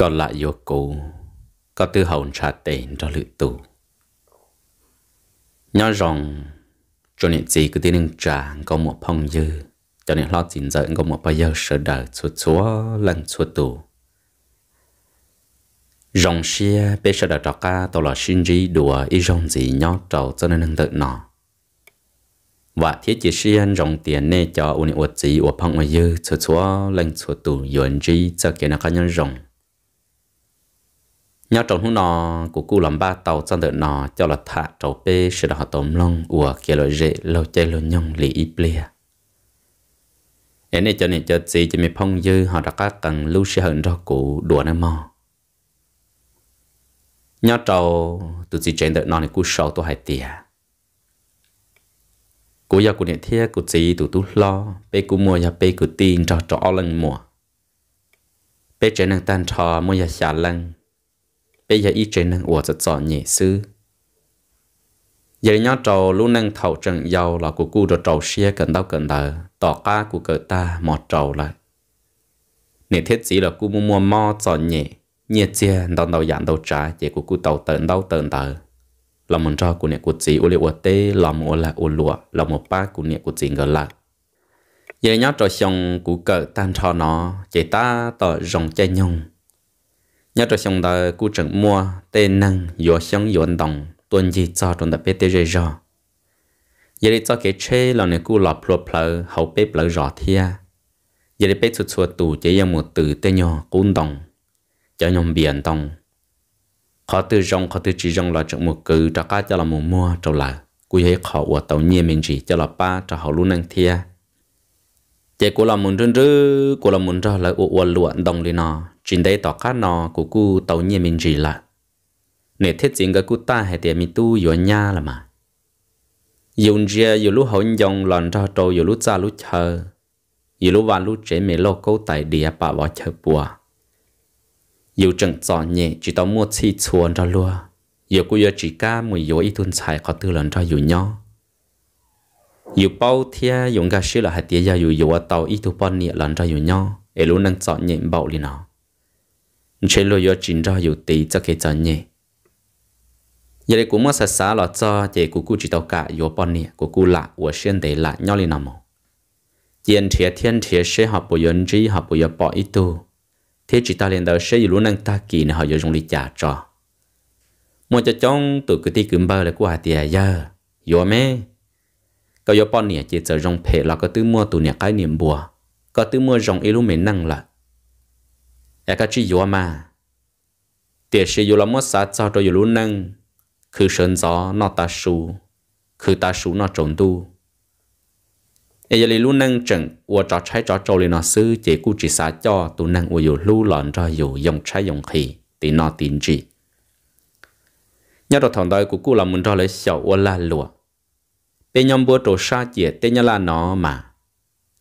ก็ละโยกูก็ตื้อหอนชาเตนรลือตูย้อรองจนเนี่ยจีก็ที่นึงจางก็หมวพองยือจนเนี่ยลอดจินเจอก็หมวปะเยอเสดาชัวชัวลังชัวตูรองเชียเปเสดาตอกาตลอดชินจีดัวอีรองจีย้อเจ้าจนนึงเดินหนอว่าเทียจีเชียนรองเตียนเน่จออุนิอวดจีอวดพองมายือชัวชัวลังชัวตูยวนจีจะเกี่ยนักยันรอง nhớ trồng hút nọ của cụ làm ba tàu chân đợt nọ cho là thả trầu bê sẽ là họ tôm long của kia loại rễ lâu chơi lâu nhông lì ít lìa em này cho nên cho gì cho mình phong dư họ đã các cần lưu sẽ hận cho cụ đùa nó mò nhớ trầu tụi chị chơi đợt nọ này cụ sầu tôi hay tìa cụ giờ cụ điện thiết cụ gì tụi tôi lo bê cụ mua giờ bê cụ tin cho trọ lần mua bê chơi năng tan trò mua giờ xả lần bây giờ ít trên năng ủa cho chọn nhẹ sư giờ nhớ trầu lúc năng thầu trần giàu là của cu rồi trầu xia cần đau cần đờ tỏ ca của cờ ta mọt trầu lại nè thiết chỉ là cu mua mua mo chọn nhẹ nhẹ chia đau đầu dạng đầu trái chỉ của cu tàu tận đau tận tờ là mình cho của nè của chỉ ô liệu tê là một là ô lụa là một ba của nè của chỉ ngờ lại giờ nhớ trầu xong của cờ tan cho nó chỉ ta tỏ rồng chơi nhung nhớ cho xong đó cụ trưởng mua tên năng yếu xong yếu đồng tuần gì cho tuần tập bê rê rõ giờ đi cho cái chê là nếu cụ lọp lọp lờ hậu bếp lờ rõ thia giờ đi bếp chuột chuột tù chỉ dùng một từ tên nhỏ cún động, cho nhom biển động, họ tự rong họ tự chỉ rong là chọn một cử cho cá cho là một mua trâu là cụ thấy khó của tàu nhiên mình chỉ cho là ba cho họ luôn năng thia chế cô là muốn chơi, cô là muốn cho là uo luận đồng đi nọ chính đây tỏ cá nọ của cô tàu nhiên mình gì là nè thiết chính cái cô ta hay tiền mình tu yo nha là mà dùng chia dùng lúc hậu dòng lần cho trâu dùng lúc xa lúc chờ dùng lúc vàng lúc chế mẹ lo câu tài địa bà bỏ chờ bùa dù chẳng cho nhẹ chỉ tao mua chi chuồn cho luôn, dù cô giờ chỉ ca mùi yếu ít thun xài có tư lần cho dù nhau dù e bao thia dùng gà sư là hạt tía gia dù dù tao ít thu bao nhiêu lần ra dù nhau để luôn năng chọn nhện bao đi nó chế lo yo chín ra dù tí cho cái chọn nhện giờ đây cũng mất sát sát lo cho chế của cụ chỉ tao cả dù bao nhiêu của cụ lạ của xuyên để lạ nhau đi nào mà tiền thiệt thiên thiệt sẽ học bồi dưỡng trí học bồi dưỡng bao ít tu thế chỉ ta liền đầu sẽ dù luôn năng ta kỳ này họ dùng dùng lý trả cho một cho trong tụi cứ ti cứng bơ là của hạt tía gia dù mẹ có yếu bọn nè chỉ chờ rong phê là có tư mua tụ nè cái niệm bùa có tư mua rong ilu mến năng là à cái chi yếu mà tiền sử yếu là mua sát cho yêu yếu năng cứ sơn gió nọ ta sú cứ ta sú nọ trộn tu ở giờ lưu năng chừng và cho trái cho trâu lên nó sư chỉ cú chỉ xả cho tụ năng và yêu lưu lòn cho yêu dùng trái dùng khí thì nó tin gì nhớ đầu thằng đời của cú là muốn cho lấy sầu và la lụa tên nhóm bữa trổ sa chìa tên nhá là nó mà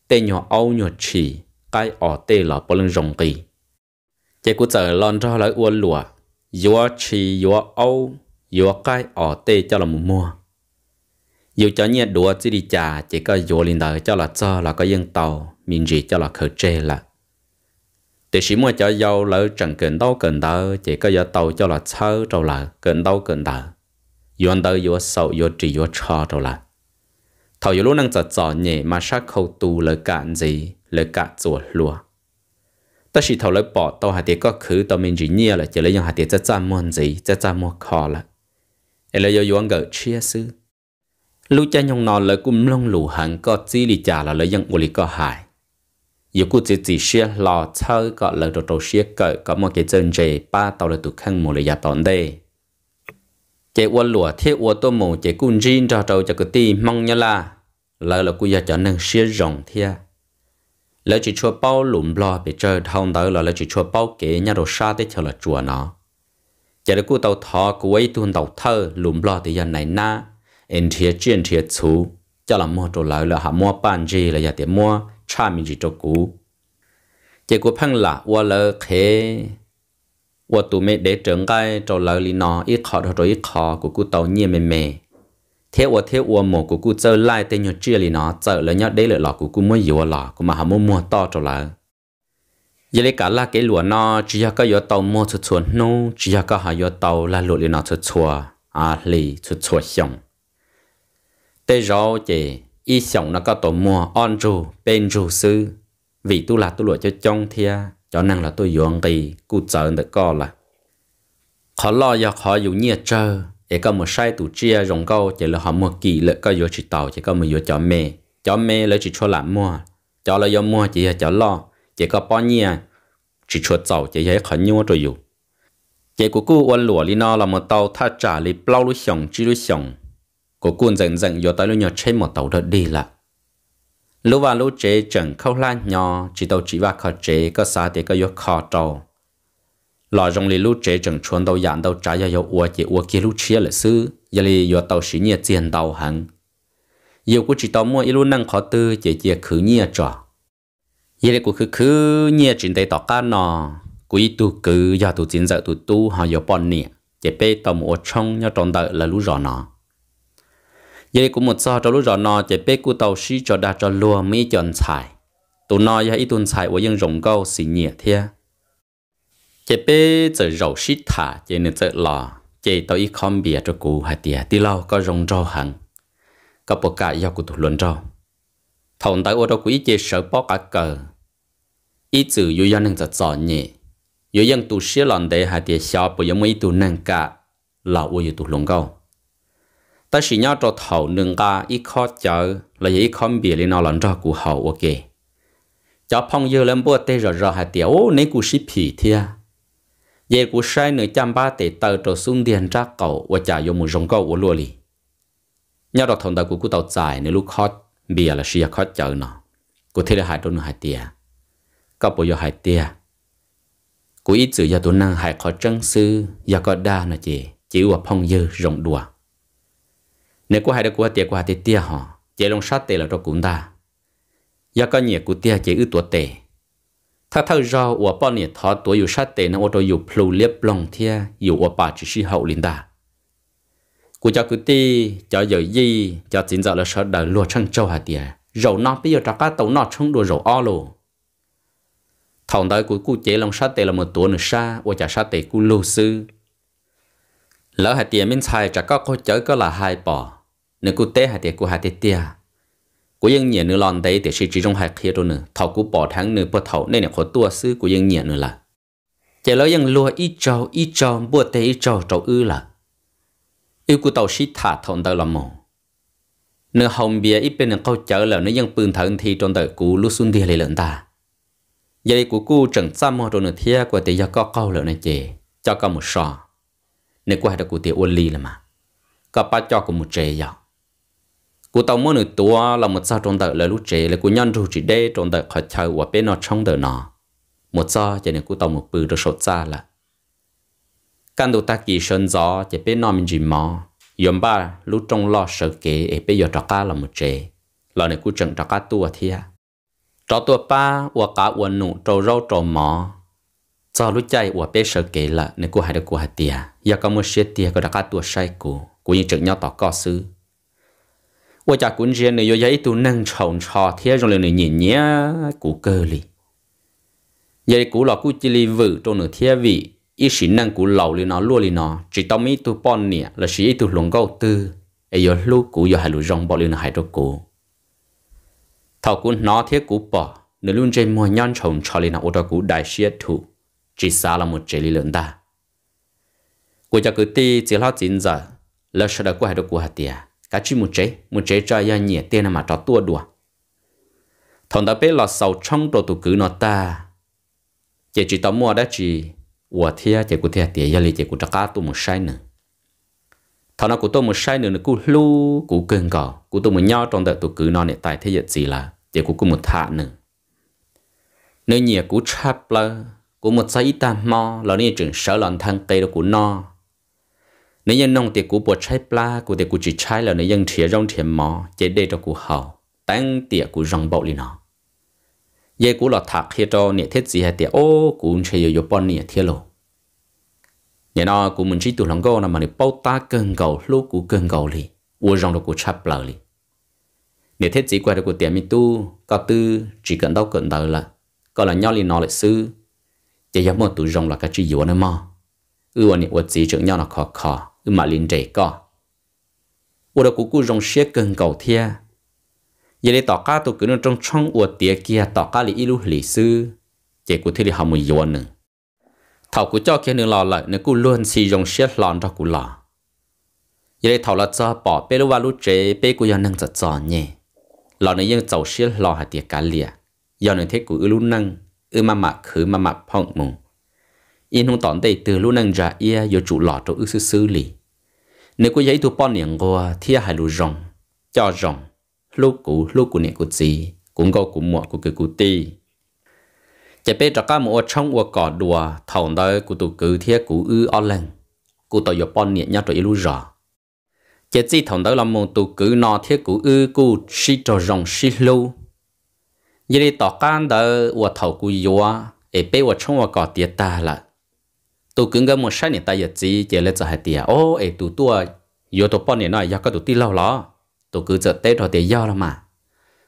tên nhỏ âu nhỏ chỉ cái ở tê là bao lần rồng kỳ chỉ cũng chờ lon cho lại uốn lùa yếu chỉ yếu âu yếu cái ở tê cho là mù mua yếu cho nhẹ đùa chỉ đi trà chỉ có yếu linh đời cho là cho là có dân tàu mình gì cho là khởi trê là để chỉ mua cho yếu lỡ chẳng cần đâu cần đâu chỉ có yếu tàu cho là sâu trâu là cần đâu cần đâu yếu đời yếu sâu yếu chỉ yếu cho trâu là thầu yếu lúc năng giờ giờ nhẹ mà sát khâu tu lời cả gì lời cả chùa lùa ta chỉ thầu lời bỏ tàu hạt tiền có khứ tàu mình chỉ nhia là chỉ lấy những hạt tiền chắc chắn muôn gì chắc chắn mua khó là em lấy yêu anh gỡ chia sư lúc cha nhong nọ lời cũng lông lù hẳn có chi lì trả là lấy những uli có hại yêu cũng chỉ chỉ xia lo chơi có lời đồ đồ xia cỡ có một cái chân dề ba tàu là tụ khăn một lời giả tọn đây chế uo lụa thế uo tô mù chế cun jin cho trâu cho cái ti mong nhớ là là là cô giờ cho nên xia rộng thia lỡ chỉ cho bao lụm lo bị chơi thông tới là lỡ chỉ cho bao kế nhà đồ sa tới cho là chùa nó chỉ là cô tàu thọ cô ấy tuân tàu thơ lụm lo thì giờ này na in thia chuyên thia chú cho là mua đồ lại là hạ mua bán gì là giờ tiền mua cha mình chỉ cho cô, chỉ cú phăng là qua lỡ khé qua tụi mẹ để trưởng cái trâu lỡ lì nó ít khó rồi ít khó của cú tàu nhiên mềm mềm thế ủa thế ủa mồ của cụ chơi lại tên nhau chia lì nó chơi là nhau đây là lọ của cụ mới hiểu lọ của mà họ mua mua to cho là giờ lấy cả là cái lúa nó chỉ có cái tàu mua chuột chuột nô chỉ có họ yếu tàu là lúa lì nó chuột chuột à lì chuột chuột xong thế rồi chị ý xong nó có tàu mua ăn ru bên ru sư vì tu là tu lúa cho trong thia cho năng là tôi dùng gì cụ chơi được co là khó lo giờ khó dùng nhiệt chơi chỉ có một sai tổ chia rồng câu chỉ là họ mua kỳ lệ có vô chỉ tàu chỉ có một vô chó mè chó mè lấy chỉ cho làm mua chó là do mua chỉ là chó lo chỉ có bao nhiêu chỉ cho tàu chỉ là khó nhau rồi dù chỉ của cô quân lụa li nó là một tàu tha trả li bao lu xong chỉ lu xong của quân dần dần vô tới lu nhỏ trên một tàu đợt đi là lúc và lúc chế chẳng khâu lan nhỏ chỉ tàu chỉ và khó chế có sao thì có vô khó tàu lò rong lì lú chế chẳng chuẩn đầu dạng đầu trái yêu ua chỉ ua kia lú chia lại sư giờ lì yêu tàu sĩ nhẹ tiền đầu hẳn yêu của chỉ tàu mua yêu năng khó tư chỉ chỉ khứ nhẹ trò giờ lì của khứ khứ nhẹ chuyện tây tọt cá nọ của ít tu cứ giờ tu chiến giờ tu tu họ yêu bọn nhẹ chỉ bê tàu mua trong nhau tròn đợi là lú rõ nọ giờ lì của một sao cho lú rõ nọ chỉ bê của tàu sĩ cho đa cho lùa mỹ chọn xài tụ nọ giờ ít tuần xài của dân rồng câu xì nhẹ thiệt chế bé giờ rầu xít thả chế nên giờ lò chế tao ít không bia cho cụ hai tia thì lâu có rong rau hằng có bộ cả do cụ thủ luận rau thằng tại ô đâu cụ ít chế sợ bỏ cả cờ ít chữ yêu dân nên giờ giỏi nhỉ yêu dân tu sĩ lòng để hai tia xóa bộ giống mấy tu năng cả là ô yêu tu luận câu ta chỉ nhau cho thầu nâng ca ít khó chờ là ít không bia lên nó lần rau cụ hậu ok cho phong dư lên bữa tê rồi rồi hai tia ô nấy cụ sĩ phì thia ye cú sai nửa trăm ba tỷ tờ trổ sung tiền ra cầu và trả vô một rồng cầu của lúa li nhau đọc thằng đầu của cú tàu dài nửa lúc khót bìa là xia khót chờ nó cú thấy là hai đôi nửa hai tia có bộ vô hai tia cú ít chữ giờ tuấn năng hai khó trăng sư giờ có đa nó chỉ chỉ và phong dư rồng đùa nếu có hai đứa của hai tia cú hai tia họ chỉ long sát tiền là cho cũng ta giờ có nhiều của tia chỉ ư tuổi tệ ถ้าเท่าเราอวบเนี่ยทอตัวอยู่ชาติเตนะอตัวอยู่พลูเลียบลงเทียอยู่อวป่าจิชิเฮาลินดากูจะกูตีจะเยอะยี่จะจินจะละชดเดลัวช่างเจ้าหาเตียเรานอนไปอยู่จักรตัวนอช่างดัวเราอ้อโลทองได้กูกูเจลงชาติเตละมือตัวหนึ่งชาอวจะชาติเตกูลูซื้อแล้วหาเตียมินชายจักรก็เจอก็ละหายป่อหนึ่งกูเตะหาเตียกูหาเตียกูยังเหนียนึลอนได้แต่ชีจีจงหายเคลียตัวนึงเท่ากูปอทั้งนึงปวดเท่าในเนี่ยขอตัวซื้อกูยังเหนียนึละเจแล้วยังรัวอีเจ้าอีเจ้าบวชแต่อีเจ้าเจ้าอื้อละอีกูเต่าชิถาทนเตละมองเนื้อหอมเบียอีเป็นเขาเจอแล้วเนื้อยังปืนถังทีจนแต่กูลุซุนเดียเลยเหลือตายัยกูกูจังซ้ำมอตัวหนึ่งเทียกว่าแต่ยาก็เก้าแล้วนะเจเจ้าก็มุดซอเนื้อกูให้ตะกูเตียวอลีละมาก็ป้าเจ้ากูมุดเจยาว cú tàu mỗi nửa tua là một sao trong đời là lúc trẻ là cú nhân rủ chỉ đê trong đời khỏi chơi và bên nó trong tờ nó một sao cho nên cú tàu một bự được sốt ra là căn đồ ta kỳ sơn gió chỉ bên nó mình chỉ mò yếm ba lúc trong lo sợ kế ở bên giờ trọ cá là một trẻ là này cú chẳng trọ cá tua thia trọ tua ba và cá và nụ trâu râu trâu mò cho lúc chạy và bên sợ kế là này cú hai được cú hai tia giờ có một xe tia có đặc cá tua sai cú cú như chẳng nhau tỏ co sư 我家公爷呢，要一度能长茶天上了呢，年年古歌里，也古老古这里味中呢天味，一时能古老里呢落里呢，直到每度半年，那是一度龙高 tư，哎呦，路古要还路上包里呢还着古，头古拿天古吧，那论这么样长茶里呢，我到古大些土，只杀了么这里人哒，国家各地只好尽责，那是的古还着古还的。cá chi một chế một chế cho ya nhẹ tên mà trò tua đùa thằng ta biết là sau trong đồ tụ cử nó ta chỉ chỉ tao mua đã chỉ ủa thia chỉ của thia tiền ya li chỉ của trắc cá tu một sai nữa thằng nó của tôi một sai nữa nó cứ lu cứ cưng cỏ cú tôi một nhau trong đợt tụ cử nó này tại thế giới gì là chỉ của cú một thà nữa nơi nhẹ cú chắp lơ của một sai ta mò là nên trường sở lần thăng tây đó của nó nếu như nông tiệt của bộ trái pla của tiệt của chỉ trái là nếu như thìa rong thìa mỏ chế đê cho của hậu tăng tiệt của rong bậu li nó vậy của lọt thạc khi cho nịa thiết gì hay tiệt ô cũng chơi yếu yếu bọn nịa thiết lộ nhà nó của mình chỉ tụ lòng gô là mà nịa bao ta cơn gầu lúc của cơn gầu li u rong được của trái pla li nịa thiết gì qua được của tiệc mi tu có tư chỉ cần đâu cần đau là có là nhau li nó lại sư chế dám một tụ rong là cái chỉ yếu nữa mà ư anh nịa uất gì trưởng nhau là khó khó อมาลินใจก็อุดกุกุรงเชี่ยเกินเก่าเทียยังได้ต่อการตัวกินตรงช่องอวดเตียเกียต่อการลีอิลุหลีซื้อเจกุที่ลีหามุยวนหนึ่งเท่ากูเจ้าแค่หนึงหล่อเลยเนื้อกูล้วนซีรงเชี่ยหลอนรักกูหลาอยังได้เท่าละจ้าป่อเปรู้วาลู่เจเปกูยังนั่งจัดจ้นเน่ยหล่อเนี่ยยังเจ้าเชี่ยหล่อหัดเตียกาเลียยังหนึ่งเทกูอิลุนั่งอืมามาคือมามาพ่องมุง yên hung tỏn tây từ lúc nâng ra ia yo chủ lọ cho ước xứ sư lì nếu có giấy tu pon niệm qua thia hai lu rong cho rong lúc cũ lúc cũ niệm cũ gì cũng có cũng muộn của cứ cũ ti chỉ biết cho các mối trong ua cỏ đùa thầu đời của tụ cứ thia cũ ư o lần cũ tàu yo pon niệm nhau cho lu rõ chỉ chỉ thầu đời là một tụ cứ nọ thia cũ ư cụ si cho rong si lu như đi tỏ can đời ua thầu cũ yo ai biết ua trong ua cỏ tiệt ta là tôi cứ ngỡ một sáng này ta giờ chỉ chỉ lên cho hai tiền ô ấy tụ tua giờ tôi bao nhiêu nói giờ có tụ ti lâu lo, tôi cứ giờ tết rồi tiền giờ lắm mà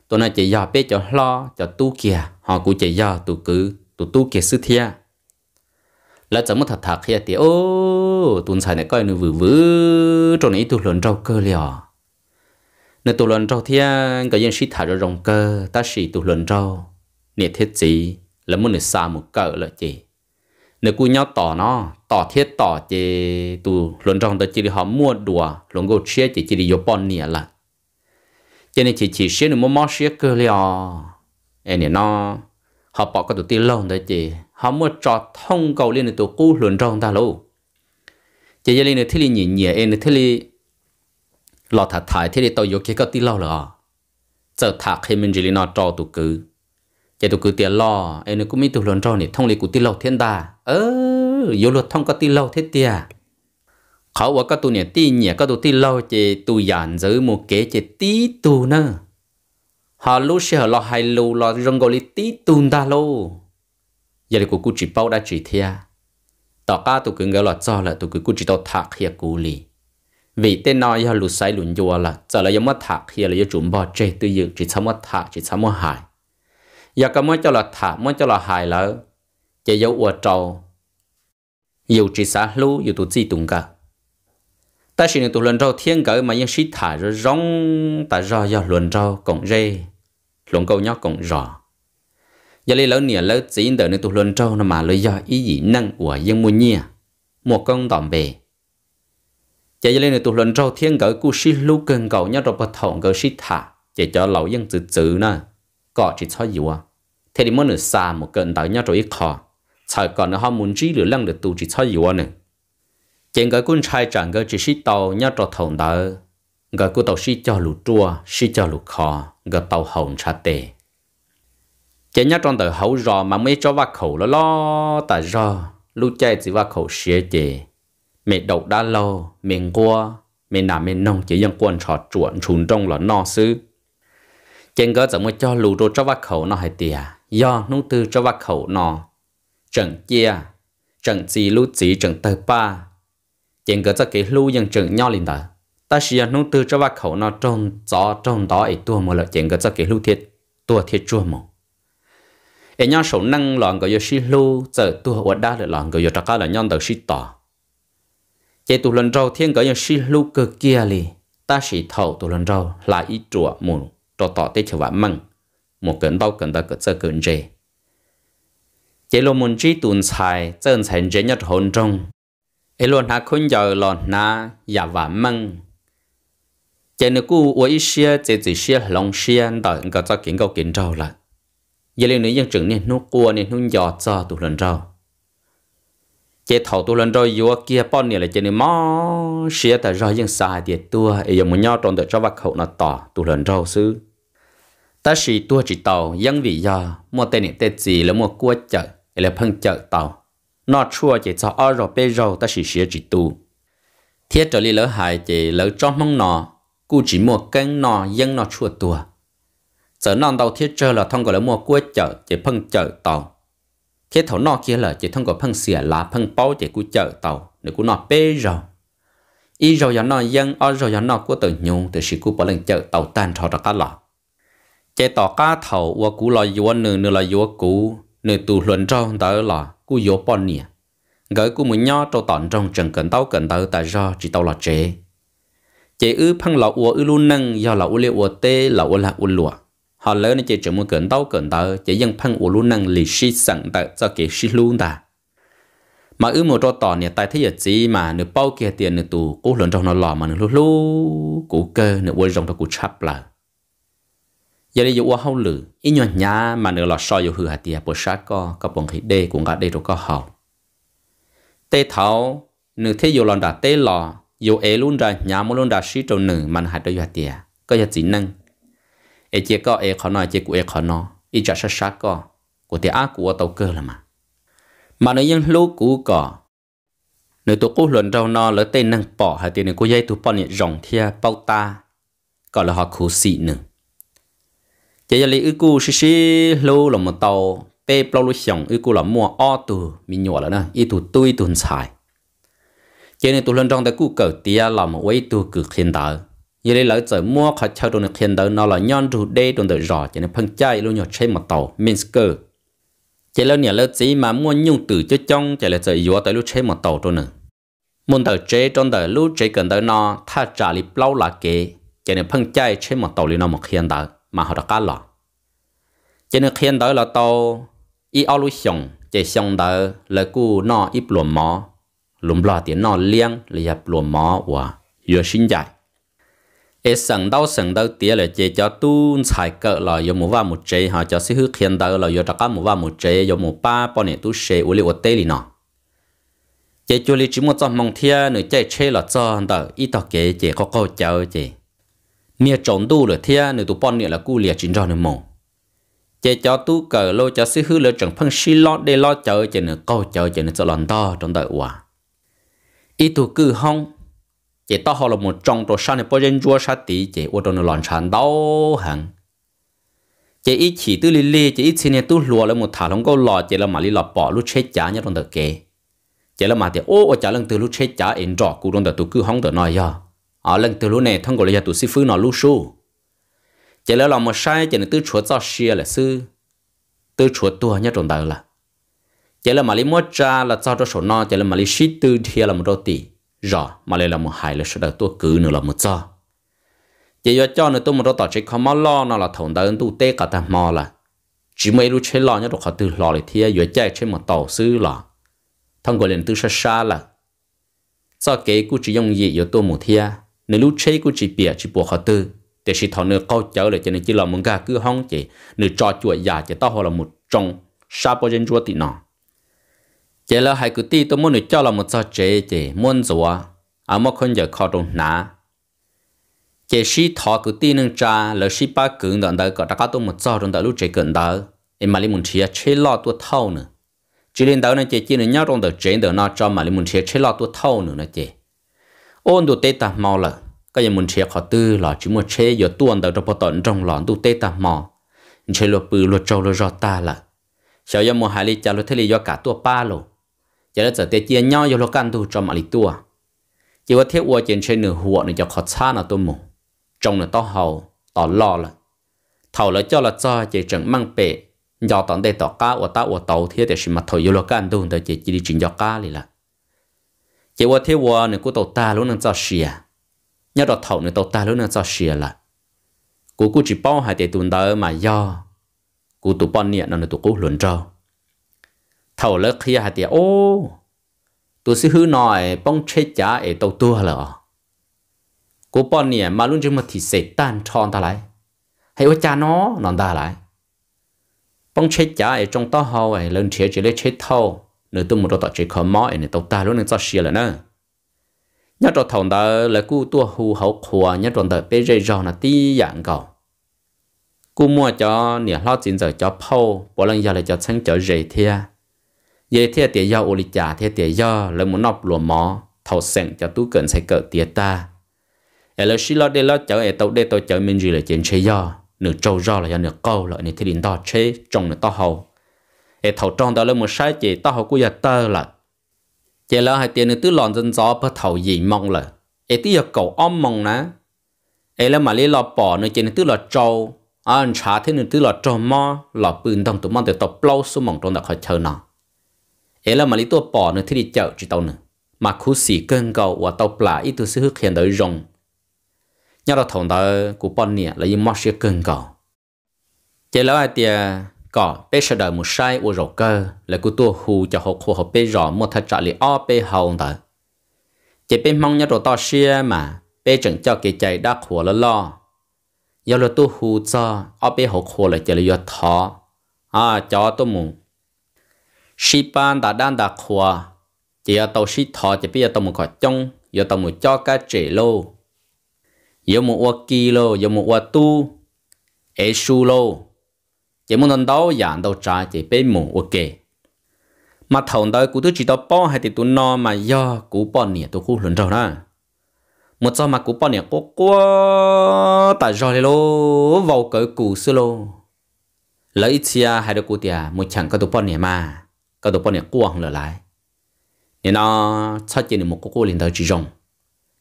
tôi nói chỉ giờ biết cho lo cho tu kia họ cũng chỉ giờ tôi cứ tôi tu kia sư thia là chẳng một thật thật kia tiền ô tuần sai này coi nó vừa vừa trong này tôi lớn rau cơ liền nếu tôi lớn rau thia cái dân sĩ thả rồi rồng cơ ta sĩ tôi lớn rau nè thiết gì là muốn được xa một cỡ là gì nếu cứ nhau tỏ nó tỏ thiết tỏ chỉ tụ lần trong tới chỉ họ mua đùa lần gấu chia chỉ chỉ đi bọn nè là cho nên chỉ chỉ xí nữa mua mua xí cơ liò em nó họ bỏ cái tụ tiền lâu tới chỉ họ mua cho thông cầu liên tụ cú lần trong ta lâu chỉ giờ liên thiết liên nhỉ nhỉ em thiết liên lọ thạch thải thiết liên tàu vô cái có tiền lâu là giờ thạch khi mình chỉ liên nó trò tụ cứ chỉ tụ cứ tiền lo em cũng mi tụ lần tròn này thông lý của tiền lâu thiên đà ơ yếu luật thông có tiền lâu thế tiền เขาว่าก็ตัวเนี่ยตีเนี่ยก็ตัวที่เราจะตัวยันซื้อมูเก๋จะตีตัวเนอะฮาลูเชื่อเราไฮลูเราจังกลิตีตุนดาโลยาลิกูกูจีเป้าได้จีเทียต่อก้าตัวกึ่งเกลอจ่อละตัวกึ่งกูจีต่อถักเฮียกูลีวิเต้นอยฮาลูไซลุนยัวละจ่อละยังว่าถักเฮียละยังจุ่มบ่อเจตัวยืดจีชั่วว่าถักจีชั่วว่าหาย giờ có mới cho là thả mới cho là hài lỡ chạy dấu ua trầu dù chỉ xã lưu dù tụ chi tụng cả ta xin nên tụ luận trâu thiên cỡ mà những sĩ thả rồi rong ta rõ do luận trâu cổng rê luận câu nhóc cổng rò giờ lấy lớn nè lớn chỉ đợi nên tụ luận trâu nó mà lấy do ý gì năng của dân mua nhia một công tạm bề chạy giờ lấy nên tụ luận rau thiên cỡ cú sĩ lưu cần cầu nhóc rồi bắt thòng cỡ sĩ thả chạy cho lão dân tự tự nữa có chỉ cho yếu à thế thì mỗi nửa xa một cái đầu nhau rồi ít khó sau còn nó họ muốn chỉ lửa lăng được tu chỉ cho yếu à nữa chẳng cái quân trai chẳng cái chỉ xí tàu nhau cho thòng đó người cứ tàu xí cho lụt chua xí cho lụt khó người tàu hồng cha tề chẳng nhau trong đời hậu rò mà mới cho vác khẩu lo lo tại rò lũ chạy chỉ vác khẩu xé chề mẹ đậu đã lâu mẹ qua mẹ nà mẹ nông chỉ dân quân trò chuộn chùn trong là no xứ chân có giống cho lù đồ cho vác khẩu nó hay tìa do nung tư cho vác khẩu nó chẳng chia chẳng gì lú chỉ chẳng tờ ba chân có cho cái lú dân chẳng nhau liền đó ta chỉ à, nung tư cho vác khẩu nó trong gió trong đó ấy tua một lợi chân có cho cái lú thiệt tua thiệt chua một ấy nhau sầu năng loạn gọi xí lú giờ tua ở đa là loạn gọi trắc là nhau đầu xí tỏ chế tu lần đầu thiên gọi xí lú cực kia li ta chỉ thầu tu lần đầu là ít chùa một trò tỏ tế chở vã măng một cơn đau cơn ta cỡ sơ cơn dê chế lô môn trí tuần xài chân xài dễ nhất hồn trong ê luôn hạ khôn giờ lòn na giả vã măng chế nữ cũ ủa ý xia chế chỉ xia lòng xia đợi cỡ cho kiến cầu kiến trâu là giờ lên nữ dân trưởng nên nút cua nên nút giọt cho tụ lần trâu chế thầu tôi lên rồi vừa kia bọn nè là chế nè mò xia ta rồi nhưng xa thì tua ấy giờ muốn nhau trong được cho vạc hậu nó tỏ tôi lên rồi xứ ta chỉ tua chỉ tàu dân vị do mua tên nè tên gì là mua cua chợ ấy là phân chợ tàu nó chua chỉ cho ở rồi bây giờ ta chỉ xia chỉ tu thiết trở lại lỡ hại chỉ lỡ cho mong nó, cụ chỉ mua canh nó dân nó chua tua giờ non tàu thiết chơi là thông gọi là mua cua chợ chỉ phân chợ tàu khi thảo nọ kia là chỉ thông qua phân xỉa là phân bao chỉ cú chợ tàu để cú nọ bê rồi y rồi giờ nọ dân ở rồi giờ nọ của tự nhung từ sự cú bỏ lên chợ tàu tan cho ra cá lọ chế tàu cá thầu và cú lo yếu nửa nửa lo yếu cú nửa tù luận trong tới là cú yếu bỏ nè gửi cú muốn nhó cho tọn trong trần cần tàu cần tàu tại do chỉ tàu là chế chế ư phân lọ ua ư luôn nâng do là ua liệu ua tê là ua là ua lụa họ lỡ nó chỉ chỗ một cẩn tàu cẩn tàu chỉ dân phăng u luôn năng lì xí sẵn tại cho cái xí luôn ta mà ư một trò tỏ nè tại thế giờ gì mà nửa bao kia tiền nửa tù cố lớn trong nó lò mà nửa lú lú cố cơ nửa quên rồng nó cố chắp là giờ đây dụ hao lử ít nhọn nhá mà nửa lò soi dụ hư hạt tiệt bộ sát co có bằng khí đê cũng gạt đê rồi có hào tê tháo nửa thế dụ lòn đã tê lò dụ é luôn ra nhá muốn luôn đã xí trâu nửa mà hạt đôi hạt tiền có giờ chỉ năng เอเจก็เอขอนอเจกูเอขอนออีจัดชักชักก็กูเตอากูว่าเตาเกอร์ละมามาเนยังลูกกูก่อเนื้อตัวกูหล่นเรานอแล้วเต้นนั่งป่อหาเตียนกูยัยตัวป่อเนี่ยร่องเทียเป้าตาก็เลยหอคูสีหนึ่งเจยลีอือกูชิชิลูหลงมาเตาเป้ปลาลูกช่องอือกูหลงมัวอ้อตัวมีหนวดแล้วนะอีตัวตุ้ยตุนชายเจเนี่ยตัวหล่นรองแต่กูเกิดเตียหลงมาไว้ตัวกือเขียนดาว giờ đây lỡ giờ mua khó chào đồ hiện đời nó là nhon đủ đê đồn đời rõ cho nên phân chai luôn nhỏ trên một tàu Minsk chỉ lâu nhà lâu chỉ mà mua nhung từ cho trong chỉ là giờ yếu tới lúc trên một tàu đồ nữa muốn đời chế trong đời lúc chế gần tới nó tha trả lì lâu là kế cho nên phân chai trên một tàu liền nó một hiện đời mà họ đã cá lọ cho nên hiện đời là tàu y ao lúc xong chỉ xong đời là cú nó y luồn mỏ lùm lọ tiền nó liêng là dập luồn mỏ và vừa sinh dạy ai sẵn đâu sẵn đâu tía là chế cho tu xài cỡ là yo mua vào một chế ha, cho sĩ hư khiên đâu là yo đặc mua vào một chế yo mua ba bọn này tu chế uli ở tê li nọ chế chú li chỉ một trong mong thia nửa chế chế là cho đâu ít tao kế chế có câu cháu chế nia trốn tu là thia nửa tu bọn này là cu liệt chính cho nửa mồ chế cho tu cỡ lô cho sĩ hư lỡ chẳng phân xí lót để lót cháu chế nửa câu cháu chế nửa cho lần to trong đời quả ít tu cư hong chỉ tao họ là một trong tổ sản bao dân chúa sát tí chỉ ô tô nó loạn sản đau hẳn chỉ ít chỉ tư lì lì chỉ ít xin tu lùa là một thả lông câu lò chỉ là mà lì lò bỏ lúc chết chả nhá trong tờ kê chỉ là mà thì ô ô chả lần từ lúc chết chả ên rõ cụ trong tờ tu cứ hóng tờ nói ya à lần từ lúc này thằng gọi là tu sư phứ nó lúc su chỉ là làm một sai chỉ là tư chúa cho xia là sư tư chúa tua nhá trong tờ là chỉ là mà lì mua cha là cho cho sổ no chỉ là mà lì shit tư thia là một đô tỷ rõ mà lại là một hài là số đời tôi cứ nữa là một cho chỉ do cho nữa tôi một đó tỏ chỉ không mau lo nó là thằng đời tôi tê cả ta mò là chỉ mấy lúc chế lo nhớ được họ từ lo lại thì vừa chạy trên một tàu sư là thằng gọi lên từ xa xa là do kế cũng chỉ dùng gì yếu tôi một thia nếu lúc chế cũng chỉ bịa chỉ buộc họ từ để chỉ thằng nữa câu chở lại cho nên chỉ là muốn cả cứ hong chỉ nếu cho chuột già chỉ tao họ là một trong sao bao nhiêu chuột thì nó chế là hai cứ ti tôi muốn được cho là một sao chế chế muốn rồi à? à mà không giờ khó đồng nã chế sĩ thọ cái ti nâng cha là sĩ ba cứng đoạn đó có đã tôi một sao trong đó lúc chế cứng đó em mà lấy muốn chia chế lo tôi thâu nữa chỉ đến đó này chế chỉ nên nhau trong đó chế đó nó cho mà lấy muốn chia chế lo tôi thâu nữa nè chế ôn đồ tê ta mau là cái muốn chia khó tư là chỉ muốn chế giờ tuôn đó trong bộ tận trong lòng tu tê ta mau chế lo bự lo trâu lo rõ ta là sau giờ mua hai ly cha lo thế li cả tua ba luôn giờ là giờ tiết chiên nhau giờ lo gan tu cho mà lì tua chỉ có thiết uo trên trên nửa hùa nữa cho khó xa nào tôi mù trong nửa to hầu to lo là thầu là cho là cho chỉ chẳng mang bể giờ tận đây tỏ cá ua ta ua tàu thiết để xem mà thôi giờ lo gan tu để chỉ chỉ đi chuyện giờ cá lì là chỉ có thiết uo nửa của tàu ta luôn nửa cho xìa nhớ đó thầu nửa tàu ta luôn nửa cho xìa là cú cú chỉ bao hai tiền tuần đó mà do cú tụ bao nhiêu nó nửa tụ cú luận trâu thầu lỡ khi hạt tiệt ô tôi sẽ hứa nói bông chế trả ở tàu tua lỡ cô bọn nè mà luôn chúng mà thì sẽ tan tròn ta lại hay ô cha nó nón ta lại bông chế trả ở trong tao hậu ấy lên chế chỉ lấy chế thâu nếu tôi muốn tôi chỉ khó mỏ ở tàu ta luôn nên cho xia là nữa nhất trò thằng ta là cú tua hù hậu khua nhất trò ta bây giờ rồi là tí dạng cầu cú mua cho nè lo tiền giờ cho phâu bỏ lần giờ là cho sáng cho rể thia ye thế tiệt do ô lịch trả thế tiệt do là muốn nộp lúa mỏ thầu sẹn cho tú cận sai cỡ tiệt ta ở xí lo để lo chở ở tàu để tàu chở mình gì là chiến chế do nửa trâu do là do nửa câu là nửa thế điện đo chế trồng nửa to hầu ở thầu tròn đó một sai chỉ to hầu của nhà tơ là chỉ là hai tiền nửa tứ lòn dân gió bơ thầu gì mong là ở giờ cầu om mong nè ở mà lấy lo bỏ nửa chỉ nửa tứ là trâu à, anh trả thế nửa tứ là trâu mò là bươn đồng tụi mong từ tàu plau xuống trong đó khỏi chờ nào ấy là mà lý tua bỏ nữa thì đi chợ chỉ nữa mà khu xì cơn cầu và tàu plà ít tu sư hiện tới rồng nhớ là thằng đó của bọn nè là những món xì cơn cầu chỉ là ai tiề có bé sợ đời một sai của cơ là của tua hù cho họ khu họ bé rõ một thật trả lý o bé hồng đó chỉ bé mong nhớ đồ to xia mà bé chẳng cho cái chạy đa khổ lo giờ là tua hù cho o bé họ khổ là chỉ là do à cho tôi muốn shi ban đã đan đã khua, chỉ ở tàu shi thọ chỉ biết ở tàu một khỏi trong giờ tàu một cho cái chế lô giờ một qua kỳ lô giờ một qua tu ế su lô chỉ muốn đón đâu dạng đâu trả chỉ biết một kê. mà thằng đó cũng chỉ tao bỏ hay thì tu no mà do cũng bỏ nè tôi cũng lớn rồi đó một sao mà cũng bỏ nè quá quá tại rồi lô vào cái cũ xưa lô lấy chia hai đứa cụ tiệt một chẳng có tôi bỏ nè mà ก็ตัวปนเนี่ยกว้างเลยหลายเนี่ยนะชัดเจนหมดก็กู้ลินเทอร์จีจง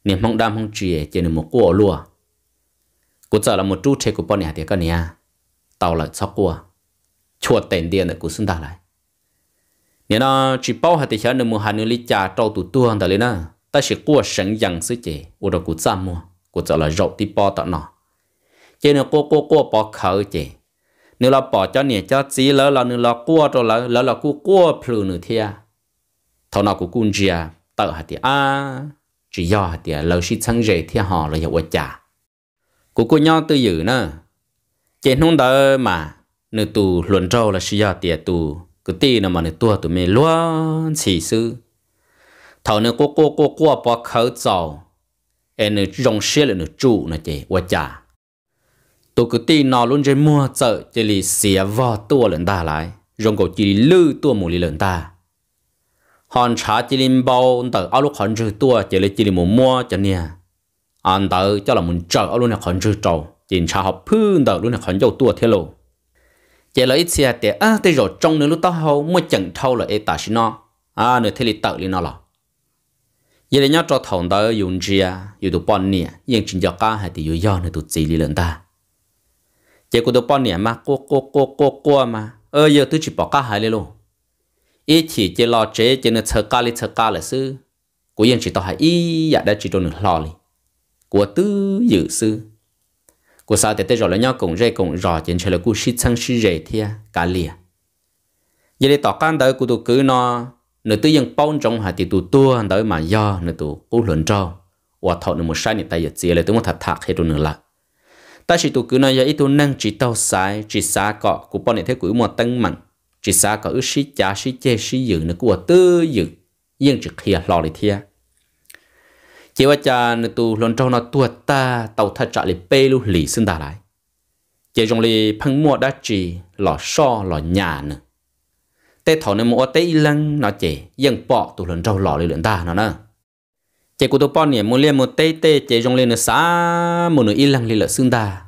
เนี่ยมองดามมองจีเจนหมดกู้ลัวกูจะละหมดจู้เชกูปนเนี่ยเดียวก็เนี่ยเต่าละชักกลัวชัวเต็นเดียนเนี่ยกูซึ่งได้หลายเนี่ยนะจีเป้าหัดเดียวเนี่ยมือหันเนี่ยลิจ่าเจ้าตัวตัวแต่เลยนะแต่เสียกลัวเสียงยังซึ่งเจอุดกูจำมัวกูจะละรบที่ปอต่อหนอเจนเนี่ยกูกูกูปอเขาเจ nếu là bỏ cho nhẹ cho chí lỡ là nếu là cua rồi lỡ là cua cua phù nữa thia à, thằng nào cũng cun chia tờ hạt thì à chỉ do hạt thì lỡ xí rể thia họ là hiệu quả trả cú cua nhau tự giữ nữa trên hôm đó mà nếu tù luận trâu là xí do tiền tù cứ tì mà nếu tua tụi mình luôn chỉ sư thằng nếu cua cua cua cua bỏ khẩu dầu em nếu rong xe là nếu trụ nữa chị quả trả tôi cứ tin nó luôn trên mua chợ chỉ lì xìa vò tua lần ta lại rong cổ chỉ lư tua mù lì lần ta hòn trả chỉ lì bao tờ áo lúc hòn chơi tua chơi lì chỉ lì một mua cho nè anh tờ cho là muốn chợ áo luôn là hòn chơi trầu chỉ trả học phư tờ luôn là hòn dầu tua thế lộ chơi lấy xìa để à tới rồi trong nữa lúc tao hầu mua chẳng thâu là ê ta xin nó à nữa thế lì tờ lì nó là giờ là nhớ cho thằng tờ dùng chia dùng tụ bọn nè nhưng chỉ cho cả hai thì dùng do nữa tụ chỉ lì lần ta chỉ có đồ bao nhiêu mà cô cô cô cô cô mà ơ giờ tôi chỉ bỏ cả hai luôn ít chỉ chỉ lo chế chỉ nó chờ cá li là sư của chỉ tao hay ý dạ chỉ đồ nó lo li của tư dự sư sao để tới rồi là nhau cùng dây cùng chỉ chờ là cú sĩ sang sĩ dây thia cá li giờ để tao can tới tôi cứ nó nửa tư dân bông trong hà thì tụ tua mà do nửa tụ cú luận trâu và thọ nửa một sai nửa tay giật gì tôi muốn thật thạc hay đồ nửa ta chỉ tụ cứ nói giờ ít tu năng chỉ tàu sai chỉ xa cọ của bọn này thế cứ một tăng mạnh chỉ xa cọ ước xí chả xí chê xí dự nữa của tư dự nhưng chỉ cha ta tàu thay lì xin đã lại chỉ phăng mua chỉ lò so lò lò nhà nữa mua lăng chỉ bỏ lại thia chỉ ว่าจะนตูลนจงนตัวตาเต่าทัดจะเลยเปลุหลีซึ่งตาไหลเจจงเลยพังมัวได้จีหล่อช่อหล่อหยาเนเตถอนมัวเตอีลังนอเจยังปอตูลนจงหล่อเลยเหลือนตาเนาะ chế cụ tôi bọn nè, muốn lên một tê tê chế trong lên nó xá một nửa yên lặng lên là xương ta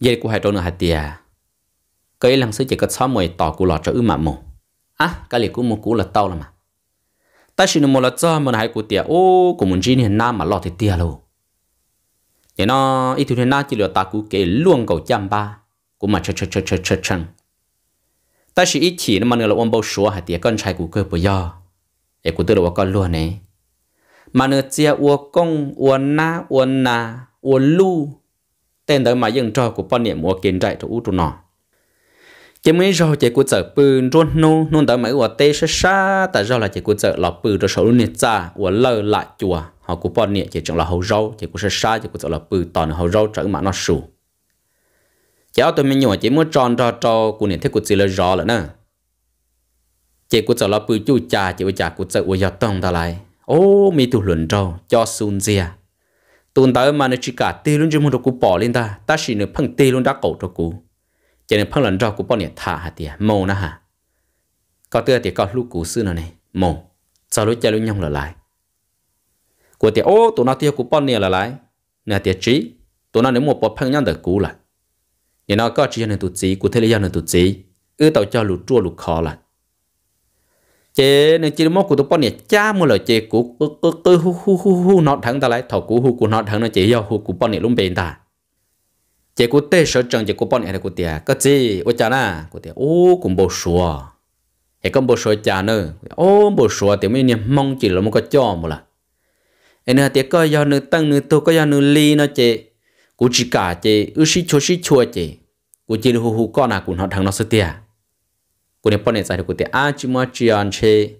vậy cụ hai trâu nữa hạt tiề cái lăng sứ chỉ có sáu mươi tỏ cụ lọt cho ư mà mồ à cái này cụ mồ cụ là tao là mà ta chỉ nó mồ là cho mình hai cụ tiề ô của mình chỉ hiện nam mà lọt thì tiề luôn vậy nó ít thứ nên nam chỉ là ta cụ kể luôn cầu chăm ba cụ mà chơi chơi chơi chơi chơi chơi ta chỉ ít chỉ nó mà nó là ôm bao số hạt tiề con trai cụ cơ bự do để tôi là con luôn này mà nửa chia uo công uo na uo na uo lu tên đó mà dân cho của bọn niệm ua kiến trại thủ trụ nọ chỉ mới rồi chỉ của chợ bự run nu nu đó mấy ua tê sa sa tại do là chỉ của chợ lọp bự rồi số niệm cha uo lơ lại chùa họ của bọn niệm chỉ chừng là hầu rau chỉ của sa sa chỉ của chợ lọp bự toàn hầu rau trở mà nó sù chỉ ở tụi mình nhỏ chỉ muốn tròn trò trò của niệm thế của chỉ là rõ là nè chỉ của chợ lọp bự chú cha chỉ của cha của chợ uo giọt tông ta lại ô mi tu luận trâu cho sun zia à. tuần tới mà nó chỉ cả tê luôn chứ muốn cho cú bỏ lên ta ta chỉ nửa phăng tê luôn đã cổ cho cú cho nên phăng lần trâu cú bỏ nhẹ thả hả tiệt mồ na hả có tưa tiệt có lúc cú sư nó này mồ sau lúc chơi lúc nhông là lại của tiệt ô tụi nó tiệt cú bỏ nhẹ là lại nè tiệt trí tụi nó nếu một bỏ phăng nhau được cú lại nhà nó có chỉ nên tụt gì cú thế là nhau nên tụt gì ư tàu cho lụt chua lụt khó lại chế nên chỉ mốt của tôi bọn nè cha mua lời chế của cơ cơ hu hu hu hu nó thắng ta lại thầu của hu của nó thắng nó chế do hu của bọn này luôn bền ta chế của tê sở trần chế của bọn nè của tiệt cái gì ô cha na của tiệt ô cũng bồ sùa hệ cũng bồ sùa cha nữa ô bồ sùa thì mấy nè mong chỉ là một cái cho một là anh nè tiệt coi do nữ tăng nữ tôi coi do nữ ly nó chế của chỉ cả chế ư sĩ chúa sĩ chúa chế của chỉ hu hu con à của nó thắng nó sẽ tiệt cô này bọn này giải được cụ thì à chỉ mua chỉ ăn chơi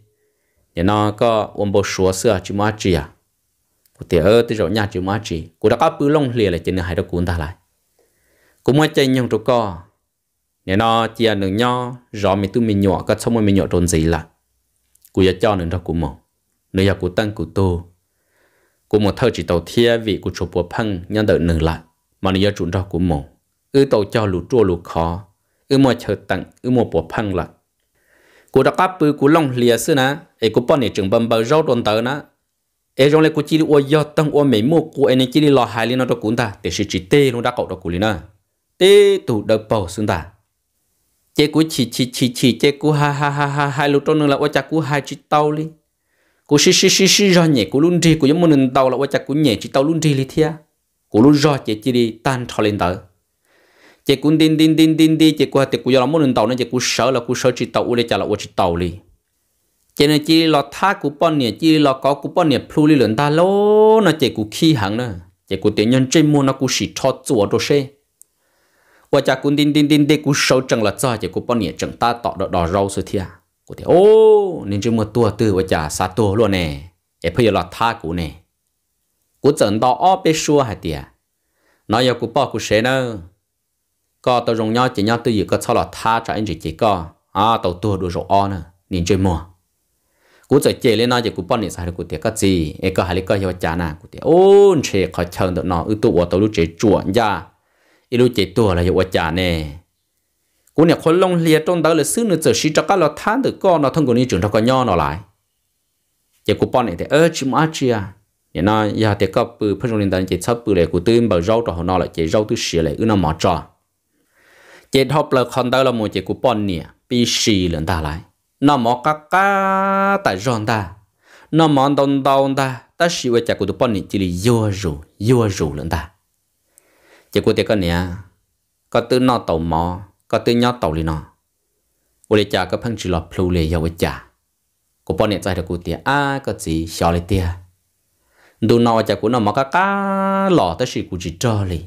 nhà nó có ôm bộ sữa sữa chỉ mua chỉ à cô thì ở tới chỗ nhà chỉ mua chỉ cụ đã có bự lông lìa lại trên này hai đầu cuốn ta lại cụ mua chơi nhung chỗ co nhà nó chỉ ăn được nho rõ mình tu mình nhỏ có xong mình nhỏ trốn gì là cụ giờ cho nữa đâu cụ mỏ nữa giờ cụ tăng cụ tu cụ mỏ thơ chỉ tàu thiên vị cụ chụp bộ phăng nhân đợi nửa lại mà nữa giờ chúng đâu cô mỏ ư tàu cho lũ chua lũ khó ư mò chờ tặng ư mò bộ phăng lại cô đã cáp bự cú long lìa xưa nè ấy cú bọn này trường bầm bờ rau đồn tờ nè ấy trong này cú chỉ đi ô yo tăng ô mấy mua cú ấy chỉ đi lo hài lên nó đó cún ta để sự chỉ tê luôn đã cậu đó cú liền nè tê tụ đập bầu xương ta chế cú chỉ chỉ chỉ chỉ chế cú ha ha ha ha hai lúc trong nữa là ô cha cú hai chỉ tàu đi cú xí xí xí xí ra nhẹ cú luôn đi cú giống một nền tàu là ô cha cú nhẹ chỉ tàu luôn đi li thia cú luôn ra chế chỉ đi tan thò lên tờ chỉ cũng tin tin tin tin tin chỉ qua thì cũng do lắm muốn tàu nên chỉ cũng sợ là cũng sợ chỉ tàu u để trả lại u chỉ tàu đi chỉ nên chỉ lo tha cũng bọn nè chỉ lo có cũng bọn nè plu đi lần ta lô nó chỉ cũng khi hàng nữa chỉ cũng tiền nhân trên mua nó cũng chỉ cho chùa đồ xe và chả cũng tin tin tin tin cũng sợ chẳng là cho chỉ cũng bọn nè chẳng ta tọt đỏ đỏ rau sự thia cũng thì ô nên chỉ mua tua tư và chả sa tua luôn nè em phải lo tha cũng nè cũng chẳng đó ở bên xua hả tiệt nói giờ cũng bỏ cũng xe nè có tàu dùng nhau chỉ nhau tự dự có sau là tha trả anh chị chỉ có à tàu tua đồ rổ o nữa nhìn chơi mua, cú chơi chơi lên nói chỉ cú bắn này sai cú tiếc cái gì em có hai lý có hiệu trả nè cú tiếc ôn chơi khỏi chờ được nó ư tụ ở tàu lúc chơi chuẩn ra ít lúc chơi tua là hiệu trả nè cú này khôn lông liệt trong đó là xứ nữa chơi chỉ cho các là tha được con nó thông của ni trưởng cho con nhau nó lại chỉ cú bắn này thì ơ chim á chia à? nên nó giờ dạ, thì có bự phân rồng lên đàn chỉ sắp bự này cú tư bảo rau cho họ nó lại chỉ rau tư xỉa lại ư nó mỏ trò chế thọc là con đâu là một chế của bọn nè bị xì lên ta lại nó mò cá cá tại ròn ta nó mò đông đông ta ta xì với chế của tụi bọn nè chỉ là yêu rủ yêu rủ lên ta chế của con nè có từ nó tàu mò có từ nhỏ tàu lên nó ô lê cha có phăng chỉ là plu lê yêu với cha của bọn nè chạy được của tia à có gì xò lê tia đồ nó chả của nó mò cá cá lọ ta xì của chỉ cho liền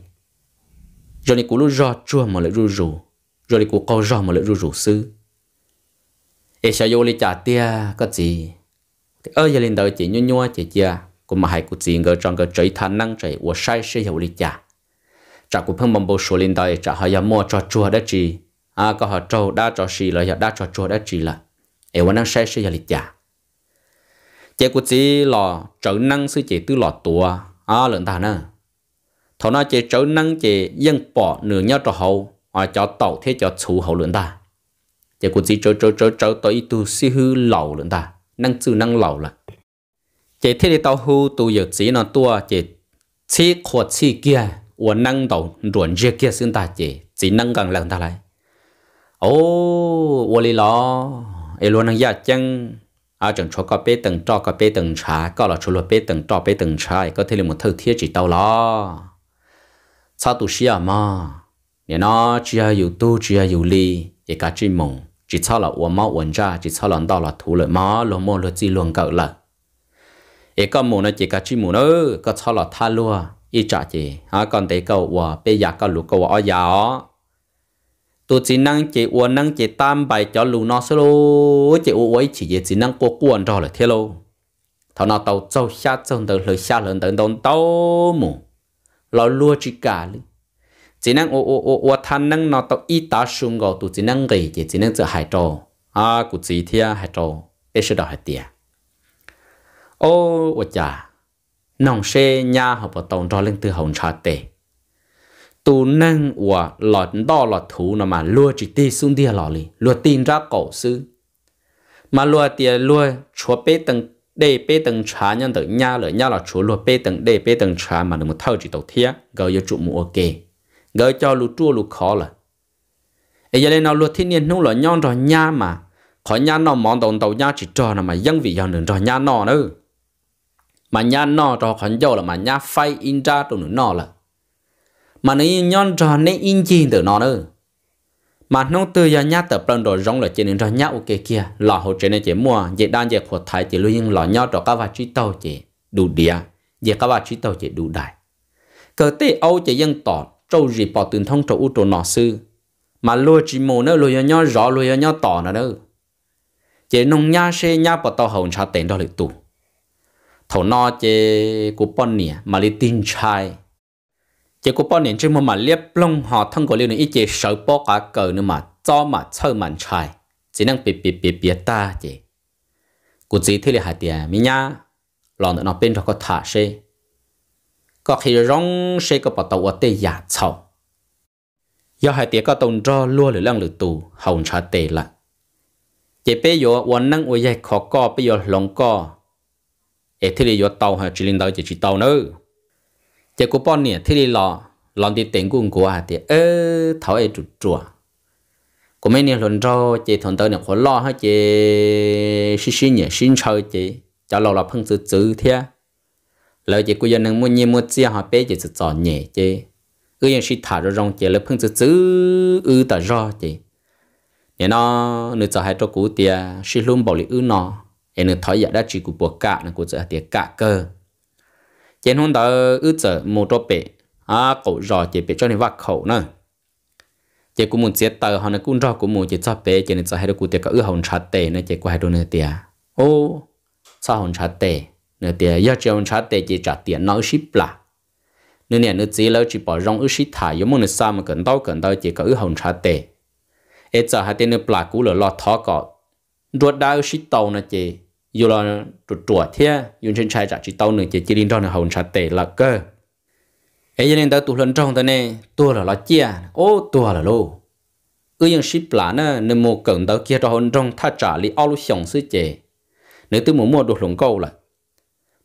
rồi này cụ lúc rõ chua mà lại rù rù rồi này cụ câu rõ mà lại rù rù sư ê sao vô lý trả tia có gì thì ơ giờ lên đời chỉ nhua nhua chỉ chia cụ mà hay cụ gì ngờ trong cái trời thà năng trời của sai sẽ hiểu lý trả trả cụ phương mong bầu số lên đời trả họ giờ mua cho chua đã chỉ à có họ trâu đã cho xì là giờ đã cho chua đã chỉ là ê quan năng sai sẽ hiểu lý trả chỉ cụ gì là trở năng sư chỉ tư lọt tùa à lượng ta nữa thầu na chỉ chỗ năng chỉ dân bỏ nửa nhau cho hậu à cho tàu thế cho chủ hậu lượng ta chỉ cũng chỉ chỗ chỗ chỗ chỗ tới tu si hư lẩu lượng ta năng chữ năng lẩu là chỉ thế thì tàu hư tu giờ chỉ nó tua chỉ chỉ khóa chỉ kia và năng đầu ruộng dưa kia xương ta chỉ chỉ năng gần lần ta lại ô vô lý lo ai luôn năng giá chăng à chẳng cho có bê tầng cho có bê tầng trà có là cho là bê tầng cho bê tầng trà có thể là một thứ thiết chỉ tàu lo sao tụ xia mà nè nó chỉ là dù tu chỉ là dù li chỉ cả chi mong chỉ sao là uổng máu uổng ra chỉ sao là đau là thù lợi má lo mồ lo chỉ luôn cậu là e có mù nó chỉ cả chi mù nó có sao là tha lúa e trả chỉ à còn để cậu uổng bây giờ cậu lũ cậu ở nhà ó tụ chỉ năng chỉ uổng năng chỉ tam bài cho lũ nó xô lô chỉ uổng ấy ye chỉ năng cố quan rồi là thế lô thằng nào tàu trâu xa trâu tàu lười xa lười tàu tàu mù lo lua chỉ cả luôn chỉ năng ô ô ô ô thanh năng nó tao ít tá sung gò tu chỉ năng gầy chỉ chỉ năng chơi hại trò à cụ chỉ thia hại trò để sửa đổi hại tiệt ô ô cha, nòng xe nhà họ bảo tông cho lên từ hồng trà tệ tu năng ô lọt đo lọt thú nó mà lua chỉ ti xuống đi lọ lì lua tin ra cổ sư mà lua tiệt lua chúa bé từng để bê tầng trà nhân tử nhà lỡ nhà là chúa luôn bê tầng để bê tầng trà mà nó một thao chỉ đầu thía gọi cho chủ mũ ok gọi cho lú chua lú khó là ấy giờ lên nó luôn thiên nhiên nung lỡ nhon rồi nhà mà khỏi nhà nó món đồng đầu nhà chỉ trò là mà dân vị dân đường rồi nhà nó nữa mà nhà nó cho khỏi dầu là mà nhà phai in ra nữa nó là mà nó nhon rồi nên in chi từ nó nữa mà nông từ giờ nhát tập plan đồ rong là chỉ nên cho nhát ok kia lò hồ trên này chỉ mua chỉ đan chỉ của thái chỉ luôn nhưng lò nhau cho các vật trí tàu chỉ đủ địa chỉ các vật trí tàu chỉ đủ đại cơ tế âu chỉ dân tỏ trâu gì bỏ tiền thông trâu u trâu nọ sư mà lôi chỉ mồ nữa lôi nhau rõ lôi nhau tỏ nữa đâu chỉ nông nhát xe nhát bỏ tàu hồng cha tiền đó lịch tụ thầu nọ chỉ của bọn nè mà li tin trai chỉ có bao nhiêu chứ mà liếp lông họ Thông qua liêu này ít chỉ sợ bao cả cờ nữa mà cho mà chơi mà, trai chỉ năng bị bị bị bị ta chứ. cụ chỉ thế là hạt tiền mi nhá lòn nó bên cho có thả xe có khi rong xe có bắt đầu ở tây giả sầu do hạt tiền có tồn cho lúa lửa lăng lửa tù hồng trả tệ lại chỉ bây giờ quan năng uy dạy khó co bây giờ lòng co ở thế là giờ tàu hay chỉ linh tàu chỉ chỉ tàu nữa chỉ có bọn nè thì đi lò lòn thì tiền cũng của à, thì ơ thảo ấy chuột chuột của mấy nè lần cho chị thằng tao nè khó lo hết chị xí xí nhỉ xin chơi chị cho lò là phân sự chữ thế à. lời chị cô dân đang mua nhì mua chia họ bé chị sự chọn nhẹ chị ư yên xí thả rồi rong chị lời phân sự chữ ư tờ chị nè nó nửa giờ hai cho cú tiề xí luôn bảo lý ư nó em nửa thói giờ đã chỉ cú buộc cả nè cú giờ tiề cả cơ chén hôm đó ư chở một trò bể à cậu rò chỉ bể cho nên vác khẩu nữa chỉ cũng muốn giết tờ họ nó cũng rò cũng muốn chỉ cho bể chỉ nên cho hai đứa cụ tiệc ư hồng chặt tề nữa chỉ có hai đứa nữa tiệc ô sao hồng chặt tề nữa tiệc giờ chỉ hồng chặt tề chỉ trả tiền nó ship là nữa nè nữa chỉ lâu chỉ bỏ rong ư ship thả giống muốn sao mà cần đau cần đau chỉ có ư hồng chặt tề ấy giờ hai tên nữa plà cũ là lo thó cọ ruột đau ship tàu nữa chỉ dù là trụ trụ thế dù trên trái trả chỉ tao nửa chỉ chỉ liên trong hồn sạch tệ là cơ ấy cho nên tao tụ lần trong tao nè tua là lo chia ô tua là lô cứ những ship lá nè nên mua cần tao kia cho hồn trong tha trả lý ao lúc sống sư chế nếu tôi muốn mua đồ lồng câu là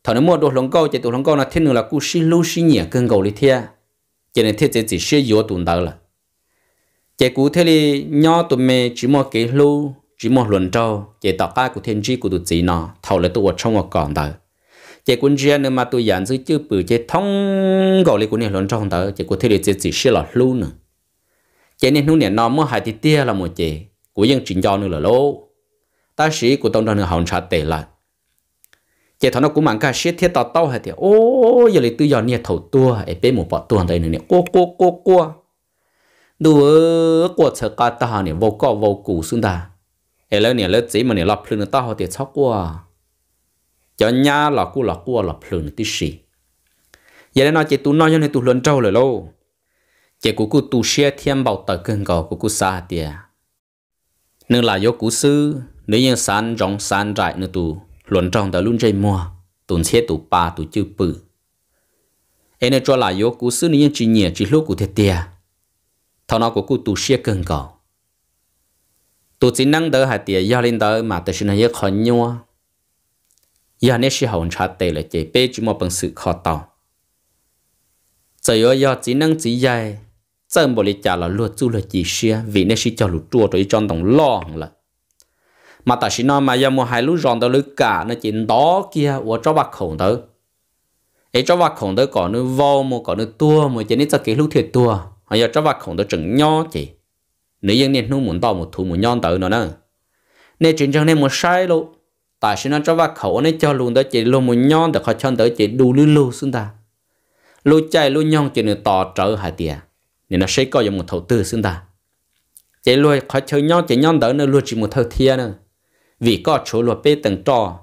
thằng nó mua đồ lồng câu chỉ tụ lồng câu là thiên nữa là cú xin lưu xin nhẹ cơn cầu lý thế cho nên thế chỉ sử yếu tụi tao là chỉ cụ thể là nhỏ tụi mẹ chỉ mua cái lưu chỉ một luận trâu chỉ tỏ ca của thiên chi của tụi chị nó thầu lấy tụi trong một còn đời chỉ quân gia nữa mà tụi dàn dưới chưa bự chỉ thông gọi lấy của này luận trâu không đời chỉ của thiên địa chỉ chỉ xí lọt luôn nữa chỉ nên lúc này nó mới hai thì tia là một chỉ của dân chuyện do nữa là lỗ, ta sĩ của tông đoàn hồng trả tệ lại chỉ thằng nó cũng mang cả sĩ thiết tao tao hay thì ô giờ lấy tụi do này thầu tua ấy bé một bọn tua đây này cô cô cô cô đùa của sợ cả ta này vô cọ vô củ xuống ta ai lỡ nè lỡ chỉ mà nè lọp phun tao họ tiệt chóc qua cho nhà lọ cu lọ cua lọp phun tí xì giờ đây nó chỉ tu nói cho nên tu lớn trâu rồi lâu chỉ cú cú tu xe thiên bảo tờ cơn gò cú cú xa tiệt nên là do cú sư nếu như san rong san trại nữa tu lớn trâu tờ luôn chơi mua tuần xe tu ba tu chữ bự ai nên cho là do cú sư nếu như chỉ nhẹ chỉ lúc cú thiệt tiệt thằng nào cú cú tu xe cơn gò tôi chỉ năng đỡ hạt tiền gia lên đỡ mà tôi xin hãy khó nhau giờ này sẽ hồn trả tiền là chỉ biết chỉ một bằng sự khó tỏ giờ giờ chỉ năng chỉ dạy, chân bộ lịch trả là luật chú là chỉ xia vì này sẽ cho lụt chua rồi trong đồng lo là mà ta xin nói mà giờ mua hai lúa ròn đó lúa cả nó chỉ đó kia của cho bạc khổng đó ấy cho bạc khổng đó có nó vô mà có nó tua mà chỉ nên cho cái lúa thiệt tua hay giờ cho bạc khổng đó chừng nho chỉ nữ dân nên nuôi muốn tao một thủ một nhon tự nữa nè nên chuyện trong này một sai luôn tại sao nó cho vào khẩu nó cho luôn tới chỉ luôn một nhon để khó cho tới chỉ đủ lưu lưu xuống ta lưu chạy lưu nhon chỉ nửa tỏ trở hai tia nên nó sẽ coi giống một thầu tư xuống ta chỉ lui khó chơi nhon chỉ nhon tới nữa luôn chỉ một thầu thiên nữa vì có chỗ luật bê tầng trò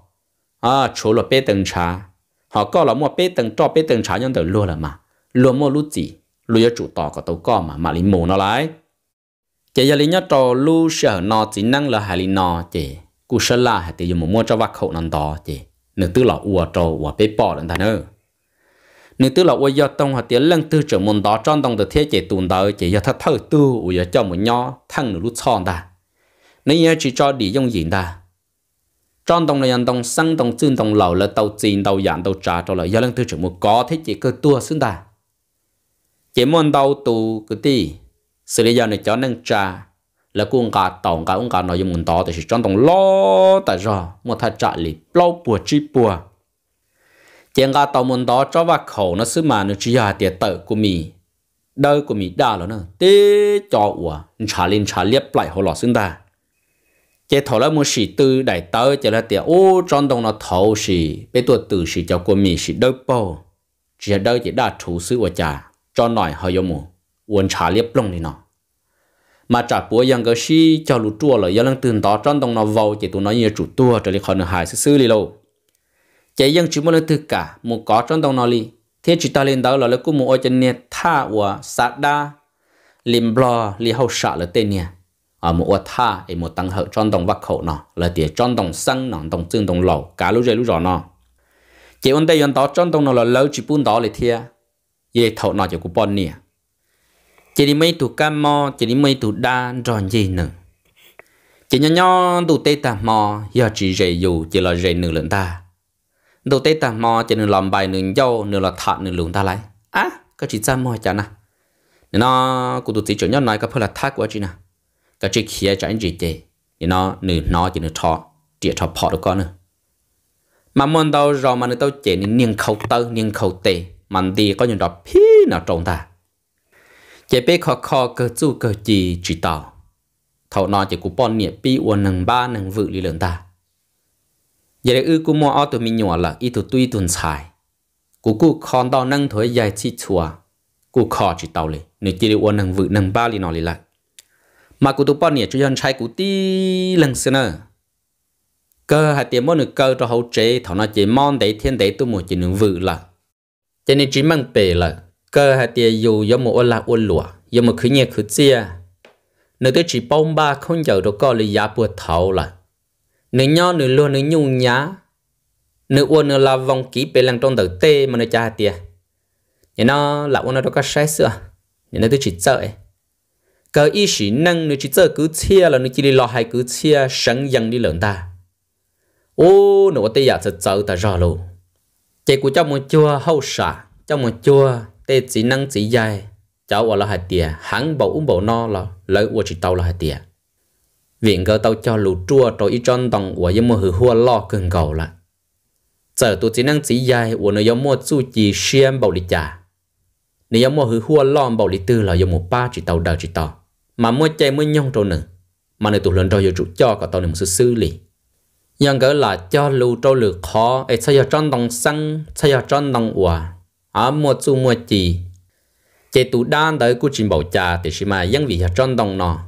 à chỗ luật bê tầng trà họ có là mua bê tầng trò bê tầng trà nhon tới luôn là mà luôn mua lú gì luôn cho chủ tỏ có tàu co mà mà lính mồ nó lại chỉ giờ lý nhớ trò lu sở nó chỉ năng là hải lý nó chỉ cú sơ là hải tỷ dùng một mua cho vạc khẩu nằm đó chỉ nửa tư là ua trò ua bê bỏ lần thà nữa nửa tư là ua do tông hoặc tỷ lần tư trưởng môn đó tròn tông từ thế chỉ tùn đó chỉ giờ thật thơ tư ua giờ cho một nhỏ thăng nửa lúc tròn ta nên nhớ chỉ cho đi dùng gì ta tròn tông là nhân tông sang tông chân tông lầu là tàu chín tàu dạng tàu trà tàu là giờ lần tư trưởng một có thế chỉ cơ tua xứng ta chỉ môn đầu tu cứ tí sự lý do này cho nên trà là cuồng cả tổng cả ông cả nói dung mình to thì chỉ trong tổng lo tại do một thà trả lì lâu bùa chi bùa chèn cả tổng muốn đó cho vào khẩu nó sứ mà nó chỉ là tiền tự của mình đời của mình đa rồi nó tê cho ủa trả lên trả liếp lại hồ lọ xứng ta chế thầu là một sĩ tư đại tớ chế là tiền ô trong tổng nó thầu sĩ bé tuổi từ sĩ cho của mình sĩ đỡ bầu chỉ là đỡ chỉ đa chủ sứ của cha cho nói hơi vô mù uốn trả liếp lông đi nó mà trả búa yang cái si cho lũ tua là yang từng đó trong đồng nó vào chỉ tụi nó như chủ tua trở lại khỏi nửa hải xứ xứ đi đâu chỉ yang chỉ muốn lên từ cả một có trong đồng nó đi thế chỉ ta lên đó là lấy cũng một chân nè tha và sát đa lim blo li hậu sợ là tên nè ở một ô tha ở một tăng hậu trong đồng vắt khẩu nó là để trong đồng xăng nó đồng trưng đồng lầu cả lũ dây lũ rõ nó chỉ ông đây yang đó trong đồng nó là lâu chỉ buôn đó là thiệt, vậy thầu nó chỉ cũng bon nè chỉ đi mấy tụ cam mò chỉ đi mấy tụ đa tròn gì nữa chỉ nhỏ nhỏ tụ tê tà mò giờ chỉ rể dù chỉ là rể nửa lượng ta tụ tê tà mò chỉ nửa làm bài nửa dâu nửa là thọ nửa lượng ta lại á à, cái chỉ trăm mò chả nè nó cụ tụ chỉ chỗ nhỏ này cái phải là thác của chị nè cái chỉ khía chẳng gì chị nó nửa nó chỉ nửa thọ chỉ thọ phọ được con nữa mà muốn đâu rồi mà nó tao chỉ niên khẩu tơ niên khẩu tê mà đi có những đó phi nào trồng ta chế bé khó khó cơ chú cơ chỉ chỉ tỏ thầu nó chỉ cú bọn nhẹ bi uo nằng ba nằng vự lý lớn ta giờ đây ư cú mua áo tụi mì nhỏ là ít tụi tuy tuần xài cú cú con đau nâng thuế dài chi chùa cú khó chỉ tàu lì nửa chỉ đi uo nằng vự nằng ba lý nó lì lại mà cú tụi bọn nhẹ cho dân trai cú tí lần xưa nữa cơ hai tiền mỗi nửa cơ cho hậu chế thầu nó chỉ mong đấy thiên đấy tụi một chỉ nửa vự là cho nên chỉ mang bề là cơ hạt tiền dù do một ôn lạc ôn lụa do một khứ nhẹ khứ chia nếu tôi chỉ bông ba không giờ đó có là giá buộc thầu là nếu nho nếu luôn nếu nhu nhá nếu ôn nếu là vòng ký bề lăng trong đầu tê mà nó cha hạt tiền nhà nó là ôn nó đó có sai sữa nhà tôi chỉ sợ ấy cơ ý sĩ năng nếu chỉ sợ cứ chia là nếu chỉ đi lo hai cứ chia sẵn dần đi lợn ta ô nếu tôi giả sợ sợ ta rõ luôn chỉ của trong một chua hậu xả trong một chua tê chỉ năng chỉ dài cháu ở là hạt tiề hắn bảo uống bảo no là lấy uống chỉ tàu là hạt tiề viện cơ tàu cho lù chua rồi ít tròn đồng của giống mua hử hoa lo cưng cầu là giờ tôi chỉ năng chỉ dài của nó giống mua su chỉ xiêm bảo lý trả nếu giống mua hử hua lo bảo lý tư là giống mua ba chỉ tàu đời chỉ tàu mà mua chạy mua nhong rồi nữa mà nếu tụi lớn rồi chủ cho cả tàu niệm sư sư lý nhưng cái là cho lù trâu lừa khó ấy sao giờ tròn đồng xăng sao giờ tròn đồng uống ở mua chu mua chỉ chế tụ đan tới cú trình bảo trà thì xem mà dân vị hạt tròn đồng nọ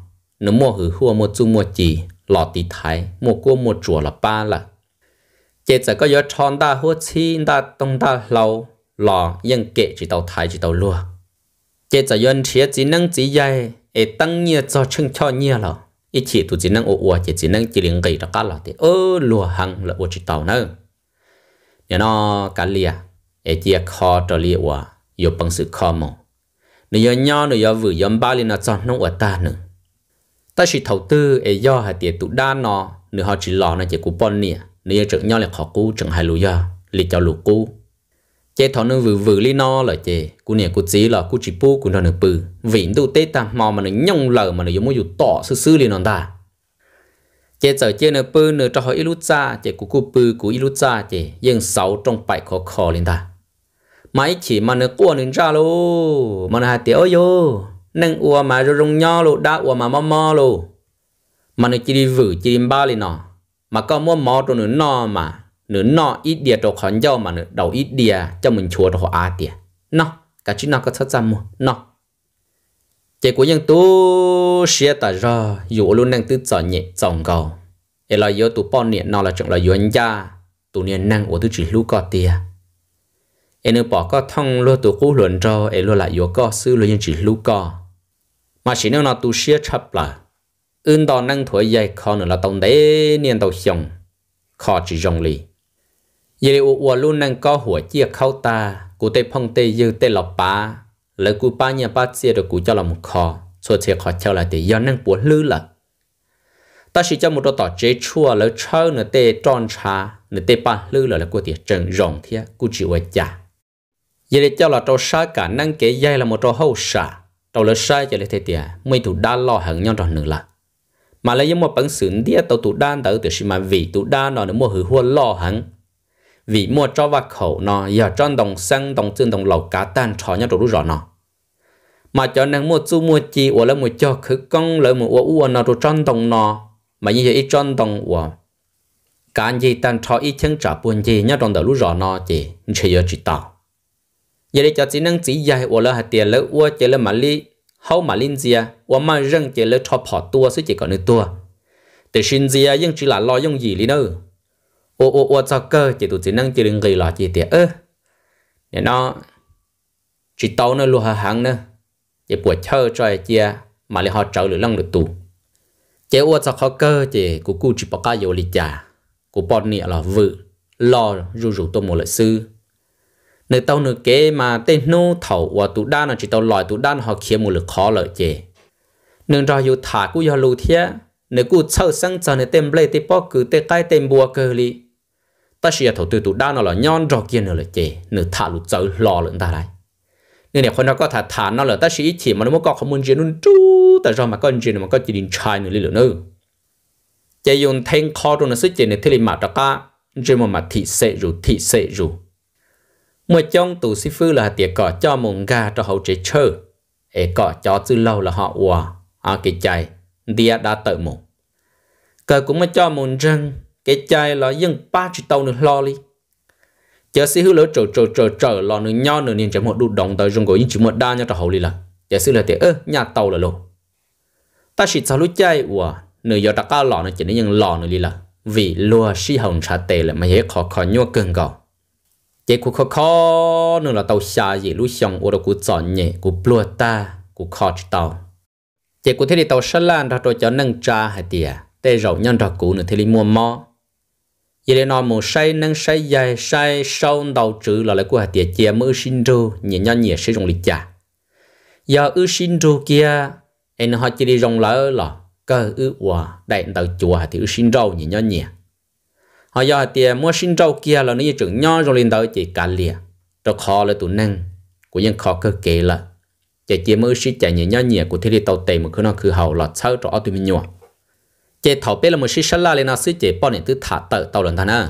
nó mua hử hua một chu một chỉ lọ tí thái mua cua một chùa là ba là chế sẽ có gió tròn ta hua chi ta tông ta lâu lọ vẫn kệ chỉ tàu thái chỉ tàu lúa chế sẽ yên chia chỉ năng chỉ dây ai tăng nhiều cho chân cho nhiều là ít chỉ tụ chỉ năng ô ô chỉ chỉ năng chỉ liền gầy ra cả là thì ơ lúa hàng là ô chỉ tàu nữa nhớ nó cá lìa เอเจียคอตอลีว่าอยู่ปังสือคอมหนูยอย่อหนูยอวือยอมบ้าลินาจอนน้องอวตาหนึ่งแต่ชีทาวตื้อเอย่อหาเตียตุด้านนอหนูหอจีหลอนะเจกูปอนเนี่ยหนูยอจังย่อเลยขอกูจังหายลุยอลิจอลูกู เจทอนึงวือวือลินอเลยเจกูเนี่ยกูจีหลอกูจีปูกูนอนึงปือวิ่งดูเตตามอมันหนูย่องเหล่ามันหนูยอมอยู่ต่อซื่อๆลินอนตา เจเจอเจเนปืนเนอจะหอยลุจ้าเจกูกูปือกูอิลุจ้าเจยังเสาตรงไปคอคอลินตา mấy chỉ mà nó cua nên ra lô mà nó hạt tiểu vô nâng ua mà rồi rung nhau lô đã ua mà mò mò lô mà nó chỉ đi vử chỉ đi ba lên nọ mà có mua mò rồi nữa nọ mà nữa nọ ít địa đồ khó nhau mà nữa đầu ít địa cho mình chùa đồ á địa nọ cả chuyện nào có thật ra mua nọ, chỉ của những tu xe ta ra dụ luôn năng tư trở nhẹ trọng cầu ấy là yếu tu bao nhiêu nọ là chẳng là yếu anh cha tu niên năng của tu chỉ lưu có tiền em nếu có thông lô tụ cú luận cho em lô lại yếu sư lô chỉ lú có mà chỉ nếu nó tu xia chấp là ưng đo năng thuở dạy khó nữa là tổng đế niên đầu xong khó chỉ rộng lì giờ đi ua luôn năng có หัวเจียเข้าตากูเตพงเตยืเตหลบป้าแล้วกูป้าเนี่ยป้าเจียเดี๋ยวกูจะลำคอส่วนเชียขอเจ้าละแต่ย้อนนั่งปวดลื้อละแต่สิจะมุดต่อเจชัวแล้วเชื่อเนื้อเตจอนชาเนื้อเตป้าลื้อละแล้วกูเตียเจิงรองเทียกูจีวจ่า giờ để cho là trâu sai cả năng kế dây là một trâu hậu xả trâu lỡ sai giờ để thế tiệt mấy thủ đa lo hàng nhau tròn nữa là mà lấy những một bản sử địa tàu thủ đan tới từ mà vì thủ đa nó nếu mua hử hoa lo hàng vì mua cho vật khẩu nó giờ tròn đồng xăng đồng tương đồng lẩu cá tan trò nhau trâu rõ nó mà cho nên mua chú mua chi hoặc là mua cho khứ công lợi mua u u nó trâu tròn đồng nó mà như vậy ít tròn đồng của cái gì tan trò ít chân trả buồn gì nhau tròn đầu lúc rõ nó chỉ chỉ giờ chỉ tạo giờ đây cho chỉ năng chỉ dạy ủa là hạt tiền lỡ ua chỉ là mà li hậu mà linh gì à ủa mà răng chỉ là cho bỏ tua suy chỉ còn nữa tua để xin gì à nhưng chỉ là lo dùng gì lý nữa ủa ủa ủa cho cơ chỉ tụi chỉ năng chỉ đừng gầy lo chỉ tiền ơ để nó chỉ tàu nó luôn hàng nữa chỉ buổi chơi chơi chia mà lại họ trở lửa lăng được tù chế ua cho khó cơ chỉ của cụ chỉ bỏ cá dầu lì chả của bọn nịa là vự lo rủ rủ tôi một lợi sư nếu tàu nữa cái mà tên nô thầu và tụ đa là chỉ tao lòi tụ đa họ kia một lực khó lợi chế nên rồi yêu thả cú yêu lưu thế nếu cú sâu sang cho nên tên lê tên bó cứ tên cái tên bùa cơ li ta sẽ thầu tụ tụ đa nó là nhon rồi kia nữa lợi chế nếu thả lụt dấu lò lợn ta lại nên nó nó nó nó nó có có có có thả thả là ta Ta ta chỉ chỉ mà mà mà mà mà luôn rồi dùng khó sẽ thế liền thị thị này คนเราก็ถ้าฐานนั่นแหละแต่ชีวิตที่มันมันก็ขมุนเจนุ่นจู้แต่เรามาก็เจนมันก็จีดินชายนู่นเลยเนอะจะยนเทงคอตรงนั้นซึ่งเจนในที่ลิมาตะก้าเจนมันมาทิเสรูทิเสรู mà trong tù sĩ phư là tiệc cỏ cho mùng gà cho hậu chế chơ. Ế cỏ cho từ lâu là họ ủa, họ kỳ chạy, đĩa đã tự mùng. Cờ cũng mới cho mùng răng, cái chai là dân ba chữ tàu nữa lo li. Chờ sĩ hữu lỡ trở trở trở trở lò nữa nho nữa nên chẳng một đụt đồng tới dùng gối những chữ một đa nha cho hậu li là. Chờ sĩ là tiệc ơ, nhà tàu là lộ. Ta chỉ sao lúc chai ủa, nửa giờ ta cao lò nữa chỉ nên những lò nữa li là. Vì lùa sĩ hồng trả tệ là mà hết khó khó nhua cơn gọt chế của khó khó nữa là tàu xa gì lũ xong ô đồ của chọn nhẹ của plua ta của khó tàu chế của thế thì tàu xa lan ra tôi cho nâng cha hay tìa tê rộng nhân ra cũ nữa thế thì mua mò giờ đây nó một say nâng say dài say sâu đầu trừ là lại của hạt tìa chia mơ sinh rô nhẹ nhàng nhẹ sử dụng lịch trả giờ ư sinh rô kia em họ chỉ đi rong lỡ là cơ ư hòa đại tàu chùa thì ư sinh rô nhẹ nhàng nhẹ họ giờ thì mua sinh trâu kia là nó như trưởng nho rồi lên tới chỉ cà lìa cho khó là tụ năng của những khó cơ kế là chỉ chỉ mới sĩ chạy nhẹ nhõm nhẹ của thế đi tàu tề một cứ nó cứ hầu là sao cho tụi mình nhọ chỉ thấu biết là một sĩ sá la lên nó sĩ chỉ bao nhiêu thứ thả tự tàu lần thằng à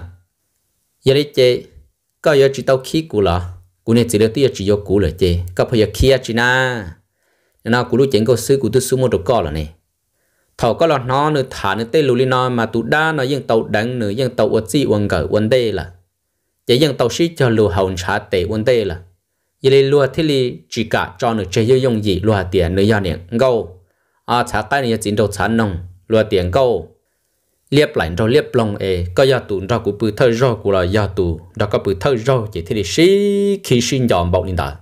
giờ đi chỉ có giờ chỉ tàu khí cũ là của nên chỉ được tiêu chỉ do cũ là chỉ có phải giờ kia chỉ na nên là cũng lúc chuyện câu sư của tôi xuống một đồ co là này thầu có lọt nó nữa thả nữa tê lùi nó mà tụ đa nó dân tàu đắng nữa dân tàu uất gì uẩn gở uẩn tê là vậy dân tàu sĩ cho lùi hậu trả tê uẩn tê là vậy lì lùa thế lì chỉ cả cho nữa chơi yêu dùng gì lùa tiền nữa do niệm gâu à trả cái này chính đầu chán nông lùa tiền gâu liếp lại rồi liếp lòng ê có gia tụ ra của bự thơ rô của là gia tụ đó có bự thơ rô chỉ thế lì sĩ khi sinh dọn bọc lên đó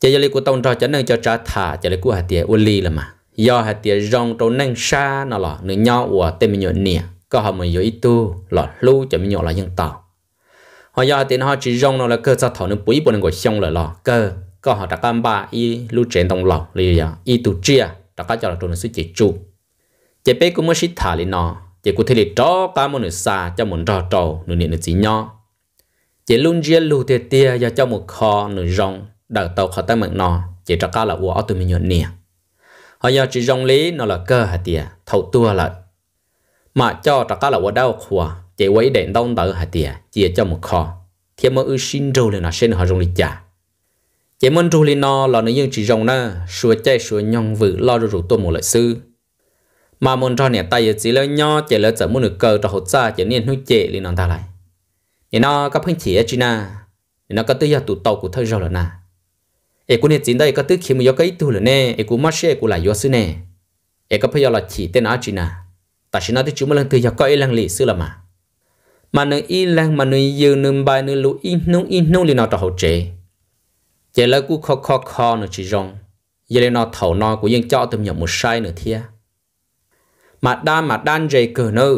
chỉ giờ lì của tông ra cho nên cho trả thả chỉ lì của hạt tiền uẩn lì là mà do hạt tiền rong trâu nâng xa nó là nửa nhau của tên mình nhuận nè có họ mình nhớ ít tu là lưu cho mình nhuận là dân tàu họ do tiền họ chỉ rong nó là cơ sở thảo nửa bụi bọn người xong là lò cơ có họ đặt cam ba y lưu trên đồng lò lì ya y tu chia à, đặt có cho là trâu nó sẽ chỉ chu chỉ bé cũng mới xịt thả lên nó chỉ có thể là tró cá một nửa xa cho một trò trâu nửa nửa nửa chỉ nhỏ chỉ luôn chia lưu tiệt tia do cho một kho nửa rong đầu tàu khỏi tới mặn nó chỉ cho cá là của tụi mình nhuận nè họ giờ chỉ rong lý nó là cơ hạt tiệt thầu tua lại mà cho tất cả là ở đau khổ chỉ quấy đèn đông tờ hạt tiệt chia cho một kho thì mơ ư xin râu lên nó xin họ rong lý trả chỉ muốn râu lên nó là nó nhưng chỉ rong nó sửa chạy sửa nhong vự lo rồi rủ tôi một lợi sư mà muốn cho nè tay chỉ lấy nho chỉ lấy chỉ muốn được cơ cho họ gia chỉ nên nuôi chế lên nó ta lại thì nó có phương chỉ ở china nó có tư gia tụ tàu của thời rồi là na เอกูเนี่ยจีนได้ก็ตื้อคิมยกไอตัวเลยเนี่ยเอกูมาเชื่อเอกูหลายยอซื้อเนี่ยเอก็พยายามหลัดฉีเต้นอาจีน่ะแต่ฉันน่าที่จูมาลังเธออยากก็ไอลังลีซื้อละมามันนึงอีลังมันนึงยืนนึงใบนึงลูอีนุ่งอีนุ่งลีนอต่อหัวเจเจแล้วกูคอคอคอนึงจีจงยันเลยนอเถานอกูยังเจาะเต็มหยกมุดไซนึงเทียมาด้านมาด้านเจเกินเนอ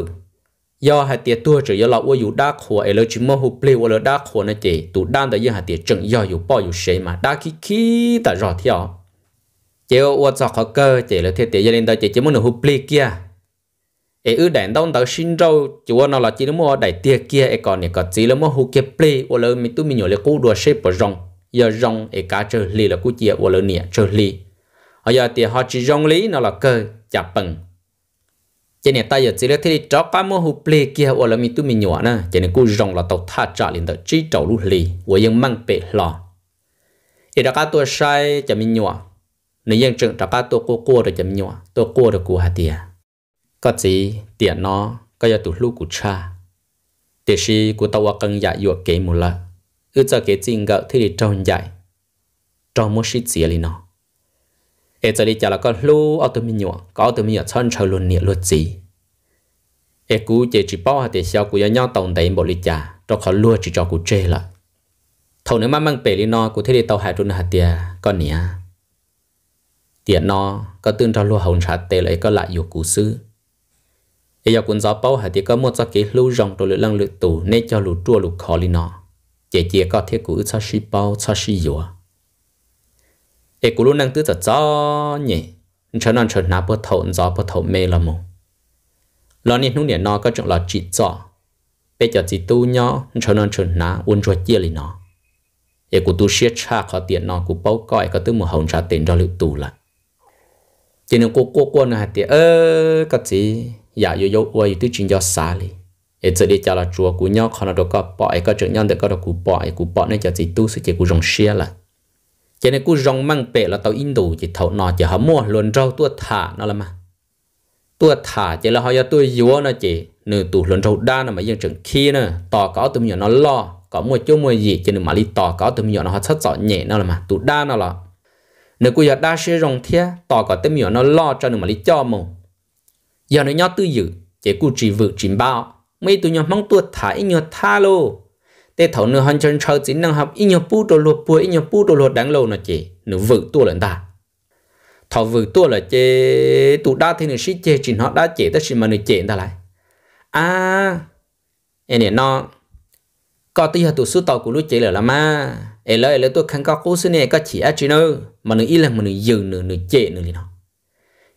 do hạt tiệt tua chỉ do là u dù đa khổ ấy là chỉ mơ hồ play u là đa khổ này chỉ tụ đan tại do hạt tiệt chừng do dù bao dù xe mà đa khi khi ta rõ theo chỉ u cho khó cơ chỉ là thiệt tiệt gia đình ta chỉ chỉ muốn hồ play kia ấy ư đàn đông tao sinh râu chỉ u nào là chỉ nó mua đại tiệt kia ấy còn nè còn chỉ là mua hồ kia play u là mình tu mình nhổ lấy cú đua xe bỏ rong giờ rong ấy cá chơi li là cú chia u là nè chơi li, ở giờ tiệt họ chỉ rong lý nó là cơ chả bằng cho nên ta giờ chỉ là thế cho cá mò hụp lê kia hoặc là mình tụi mình nhọ na cho nên cô rong là tàu thắt chặt lên tới chỉ trầu lũ lì và ยัง mang bể lo. thì đã cá tôi sai cho mình nhọ, nhỏ nếu ยัง chừng đã cá tôi cô cô được cho mình nhọ, tôi cô được cô hạt tiền có gì tiền nó có giờ tụi lũ của cha để khi của tàu cần dạy dỗ kế một lần ước cho kế chính ngợ thế thì trâu dạy trâu mua sĩ gì lên nó เอจะดีจะแล้วก็ลู่เอาตัวมีหยวก็เอาตัวมีหยวชนเชลุนเนี่ยลุจีเอกูเจจีป้อเดี๋ยวกูยังย่อตรงแต่บริจาเราเขาลู่จีจอกูเจละทงเนื้อมันมันเปรีนอกูที่ดีเตาหายรุนหาเตียก็เนียเตียนอก็ตื่นเราลู่หงชาเตเลยก็ละอยู่กูซื้อเออยากุนซอป้อหาเตียก็มัวจะกี่ลู่รองตัวเรื่องลึกตู่เนจอลู่ตัวลู่คอลีนอเจเจก็เทกูอึชาชีป้อชาชีหยว hệ cú lúc năng tư thật gió nhỉ cho nên cho nó bớt thấu gió bớt thấu mê là mù lo nên lúc nè nó có chuyện là chỉ gió bây giờ chỉ tu nhỏ cho nên cho nó uốn cho chia lì nó hệ cú tu siết cha khó tiền nó cú bao còi có tư một hồng trả tiền cho liệu tu lại chỉ nên cô cô cô này thì ơ dạ, cái gì giả yếu yếu ôi tư chinh gió xa lì ấy giờ đi chả là chùa cú nhau khó là đồ có bỏ ấy có chuyện nhau để có đồ cú bỏ ấy cú bỏ nên giờ chỉ tu sự chỉ cú rong xia là cho nên cú rong mang bể là tàu Indo chỉ thầu nọ chỉ họ mua luôn rau tua thả nó là mà tua thả chỉ là họ cho tua yếu nó chỉ nửa tủ luôn rau đa nó mà dân trường khi nó tò có từ nhỏ nó lo có mua chỗ mua gì cho nên mà đi tò có từ nhỏ nó họ thất giỏi nhẹ nó là mà tụ đa nó là nửa cú giờ đa sẽ rong thia tò có tụi nhỏ nó lo cho nên mà đi cho mồ giờ nó nhớ tư dự chỉ cú chỉ vự chỉ bao mấy tụi nhỏ mong tua thả ít nhỏ tha luôn tê thấu nửa hoàn chân sau chỉ năng học ít nhiều bu đồ luật bùa ít nhiều bu đồ luật đáng lâu nó chỉ nửa vự tua lần ta thọ vự tua là chế tụ đa thì nửa sĩ chế chỉ họ đã chế ta chỉ mà nửa chế ta lại à em nè nó có tí hạt tụ sư tàu của lũ chế là làm à em lấy lấy tôi khăn có cố xí này có chỉ á chỉ nữa mà nửa ít là mà nửa dừng nửa nửa chế nửa nó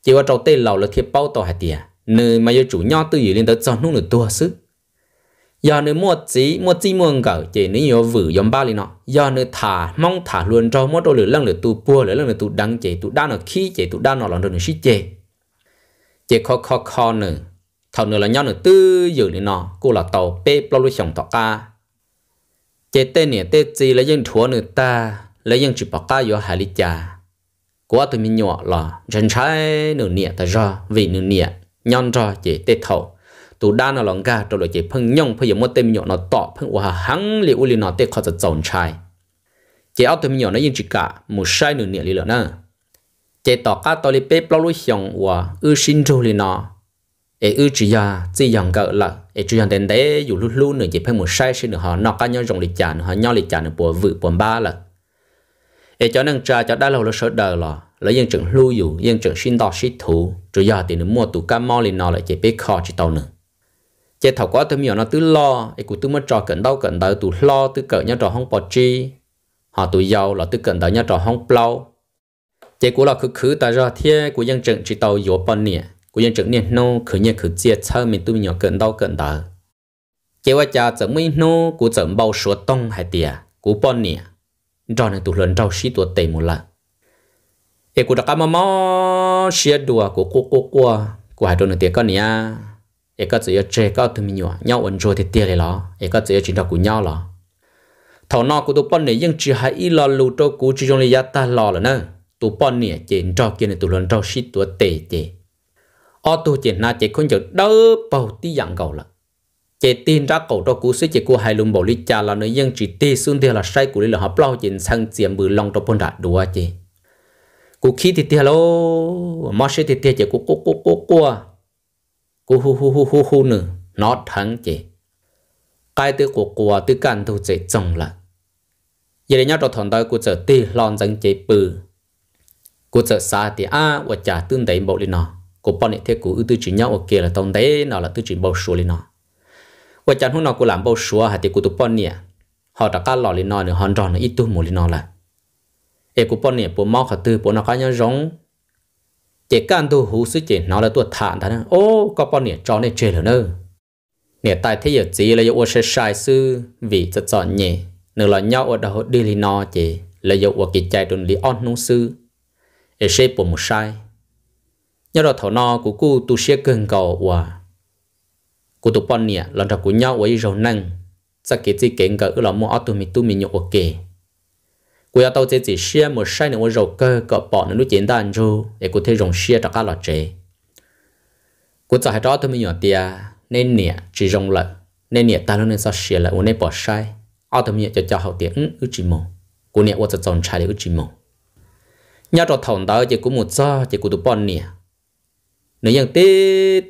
chỉ qua trâu tê lầu là thiệt bao tàu hạt tiền nửa mà do chủ nhau tư gì lên tới cho nút nửa tua sức giờ nữa mua chỉ mua chỉ mua ngờ chỉ nếu nhiều vử giống ba li nọ giờ nữa thả mong thả luôn cho mua đồ lửa lăng lửa tu bua lửa lăng lửa tu đăng chỉ tu đa nọ khi chỉ tu đa nọ lòng đồ nữa xí chỉ chỉ khó khó khó nữa thầu nữa là nhau nữa tư dự nữa nọ cô là tàu pe bao lối sòng tọt ta chỉ tên nè tên gì lấy dân thua nữa ta lấy dân chỉ bảo ta vô hải lý cha của tôi mình nhọ là chân trái nửa nè ta ra vì nửa nè nhon ra chỉ tên thầu tụ đa nó lòng ga loại chế phăng nhông phải dùng một tên nhỏ nó tọ phăng hòa hăng li u li nó tê khó giật dồn chai chỉ áo tên nhỏ nó yên chỉ cả một sai nửa nịa li lợn nè chế tỏ cá tỏ li bếp bao lối xiong hòa ư sinh rô li nó ê ư chỉ ya chỉ dòng cỡ là ê chỉ dòng đến đấy dù lú lút nửa chế phăng một sai sinh nửa họ nọ cá nhau rồng li chả nửa họ nhau li chả nửa bùa vự bùa ba là ê cho nên cha cho đã lâu nó sợ đời là lấy dân trưởng lưu dụ dân trưởng sinh đo xít thủ chủ giờ thì nó mua tụ cá mau lên nó lại chỉ biết kho chỉ tàu nữa chế thảo quá tôi miểu nó tứ lo ấy cụ tôi mới trò cẩn đau cẩn đau tụ lo tứ cỡ nhau trò không bỏ chi họ tụ giàu là tứ cẩn đau nhau trò không plau chế cụ là cứ khứ ta ra thế cụ dân trận chỉ tàu yếu bọn nè cụ dân trận nè nô khứ nhau khứ chia sao mình tôi miểu cẩn đau cẩn đau chế qua cha chở mới nô cụ chở bao số tông hay tiệt, cụ bọn nè trò này tụ lớn trâu xí tụ tệ một lần ấy cụ đã cảm ơn mò xia đùa của cô cô cô của hai đôi nửa tiếng con nè ấy có chỉ chơi cái tụi mình nhau nhau ổn rồi thì tiền này lo ấy có chỉ chỉ đó của nhau lo thầu nọ của tụi bọn này nhưng chỉ hay ít là lù trâu của chỉ trong này gia ta lo là nè tụi bận này chỉ trâu kia này tụi lần trâu xí tụi tệ chỉ ở tụi chỉ na chỉ không chịu đỡ bầu tí dạng cầu là chỉ tin ra cầu trâu của sĩ chỉ của hai lùm bảo lý cha là nơi nhưng chỉ tê xuyên theo là sai của lý là hợp lo chỉ sang tiệm bự lòng trâu bọn đã đùa chỉ cú khí thì tiệt lô mà sẽ thì tiệt chỉ cú cú cú cú cú cú hu hu hu hu hu nữa nó thắng chị cái từ của của à, từ căn thu chị chồng là giờ đây nhau trò thằng tôi của chợ tì lon dân chế bự của chợ xa thì a và trả tương đấy bộ lên nó của bọn này thế của ưu tư chỉ nhau ở kia là tông đấy nó là tư chỉ bầu số lên nó và chẳng hôm nào của làm bầu số hay thì của tụi bọn này họ đã cá lò lên nó nữa hòn tròn nó ít tu mù lên nó là ê của bọn này bộ mau khát tư bộ nó cá nhau giống chỉ cần tu hú sư chỉ nói là tôi thản thà ô có bao nhiêu cho nên chơi là nè tại thế giờ chỉ là yêu sẽ sai sư vì rất chọn nhẹ nên là nhau ở đâu đi li nó chỉ là yêu ở cái chạy đồn li on nung sư để sẽ bổ một sai nhớ là thảo nó của cô tu sẽ cần cầu và cô tu bao nhiêu lần đầu của nhau ở dưới yêu năng sẽ cái gì kiện cả là mua ở tu mình tu mình nhậu ok cô yêu tao chế chỉ xia một sai nữa rồi cơ cọ bỏ nó chuyện chiến đàn rồi để cô thấy rồng xia cho các loại chế cô cho hai đó thì mình nhỏ tia nên nè chỉ rồng lợn nên nè ta luôn nên sao xia lại uống nên bỏ sai ao tôi mới cho cho hậu tiền ứng ừ, ư chỉ mồ cô nè tôi chọn trái để ư chỉ mồ nhau trò thằng đó chỉ cũng một do chỉ cũng tụ bỏ nè nếu như thế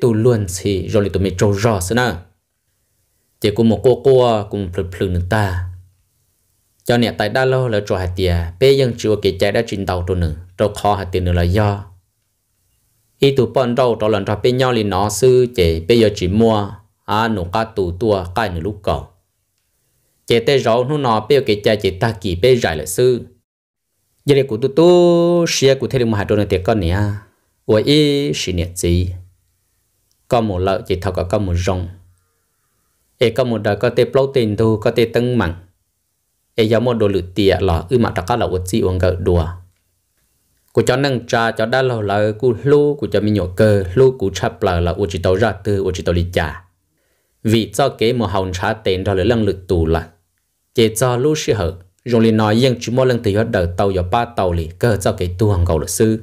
tụ luôn thì rồi tụ mới trâu rõ xí nè chỉ cũng một cô cô cùng phật phật người ta cho nên tại đa lô là chỗ hạt tiền bây giờ chưa kể chạy đã trình đầu tôi nữa rồi khó hạt tiền nữa là do ý tụ bọn đầu đó lần ra bên nhau thì nó sư chỉ bây giờ chỉ mua à nó ca tụ tua cái nửa lúc cầu chỉ tới rau nó nó bây giờ kể chạy chỉ ta kỳ bây giải lại sư giờ này của tôi tôi xe của thế mà hạt tôi tiền con nè ủa ý xin nhận gì có một lợi chỉ thọc có một rồng ê có một đời có thể plau tiền thu có thể tăng mặn ai giờ đồ lự tiệt là ư mà ta có là uất gì uống đùa của cho nâng trà cho đa lâu là cụ lu của cho mình nhổ cơ lu cụ chập là là uất chỉ ra từ uất chỉ tàu lì vì cho kế một hồng trà tiền đó là lăng lự tù là chỉ cho lu sư hở rồi liền nói yên chỉ mua lăng từ hết đầu tàu giờ ba tàu lì cơ cho kế tu hàng cầu luật sư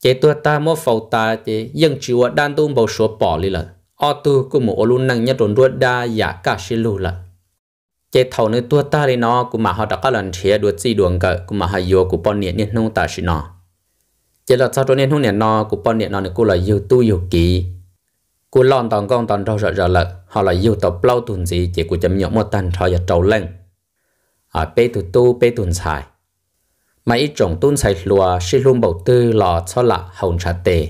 chỉ ta mua phầu ta chỉ yên chỉ uất đan tu bầu số bỏ lì là ô tu cũng một ô lu năng nhất đồn đua đa giả cả sư lu là chế thầu nơi tua ta đi nó cũng mà họ đã có lần chia đuổi chi đuổi cỡ cũng mà họ vô cũng bọn niệm niệm nông ta xí nó chế là sao cho nên hôm niệm nó cũng bọn niệm nó nên cũng là yêu tu yêu kỹ, cũng lon tòn con tòn trâu sợ sợ lợ họ là yêu tập lâu tuần gì chỉ của chấm nhộng một tần trò giờ trầu lên ở à, bê tu tu bê tuần xài mà ít trồng tuần xài lùa xí luôn bầu tư lò cho là hồng trà tề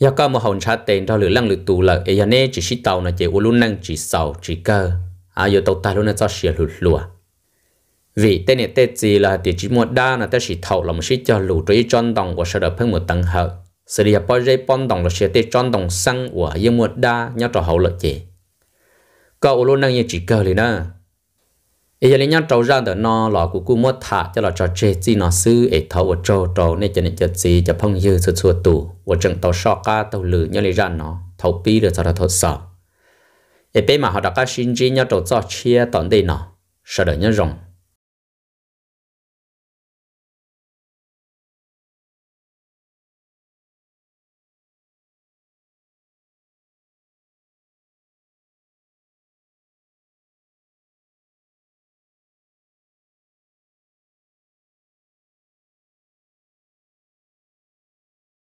giờ có một hồng trà tề cho lửa lăng lửa tù lợ ấy giờ nè chỉ xí tàu là chỉ u luôn năng chỉ sầu chỉ cơ à giờ tàu ta luôn là cho xỉa lụt lụa vì tên này tên gì là địa chỉ mua đa là tên chỉ thầu là một sĩ cho lụt rồi chọn đồng của sở đập hơn một tầng hở sự địa bao dây bón đồng là sẽ tên chọn đồng xăng của yêu mua đa nhau trò hậu lợi chế cậu luôn năng như chỉ cờ liền đó ý là nhau trâu ra đỡ nó lọ của cô mua thả cho là cho chê gì nó sư ấy thầu ở trâu trâu nên cho nên cho gì cho phong như sụt sụt tủ của chừng tàu sọ ca tàu lử nhau lấy ra nó thầu pi được cho là thầu sợ ở bên mà họ đã có sinh chi nhau trộn cho chia tận đây nọ sợ đỡ nhớ rồng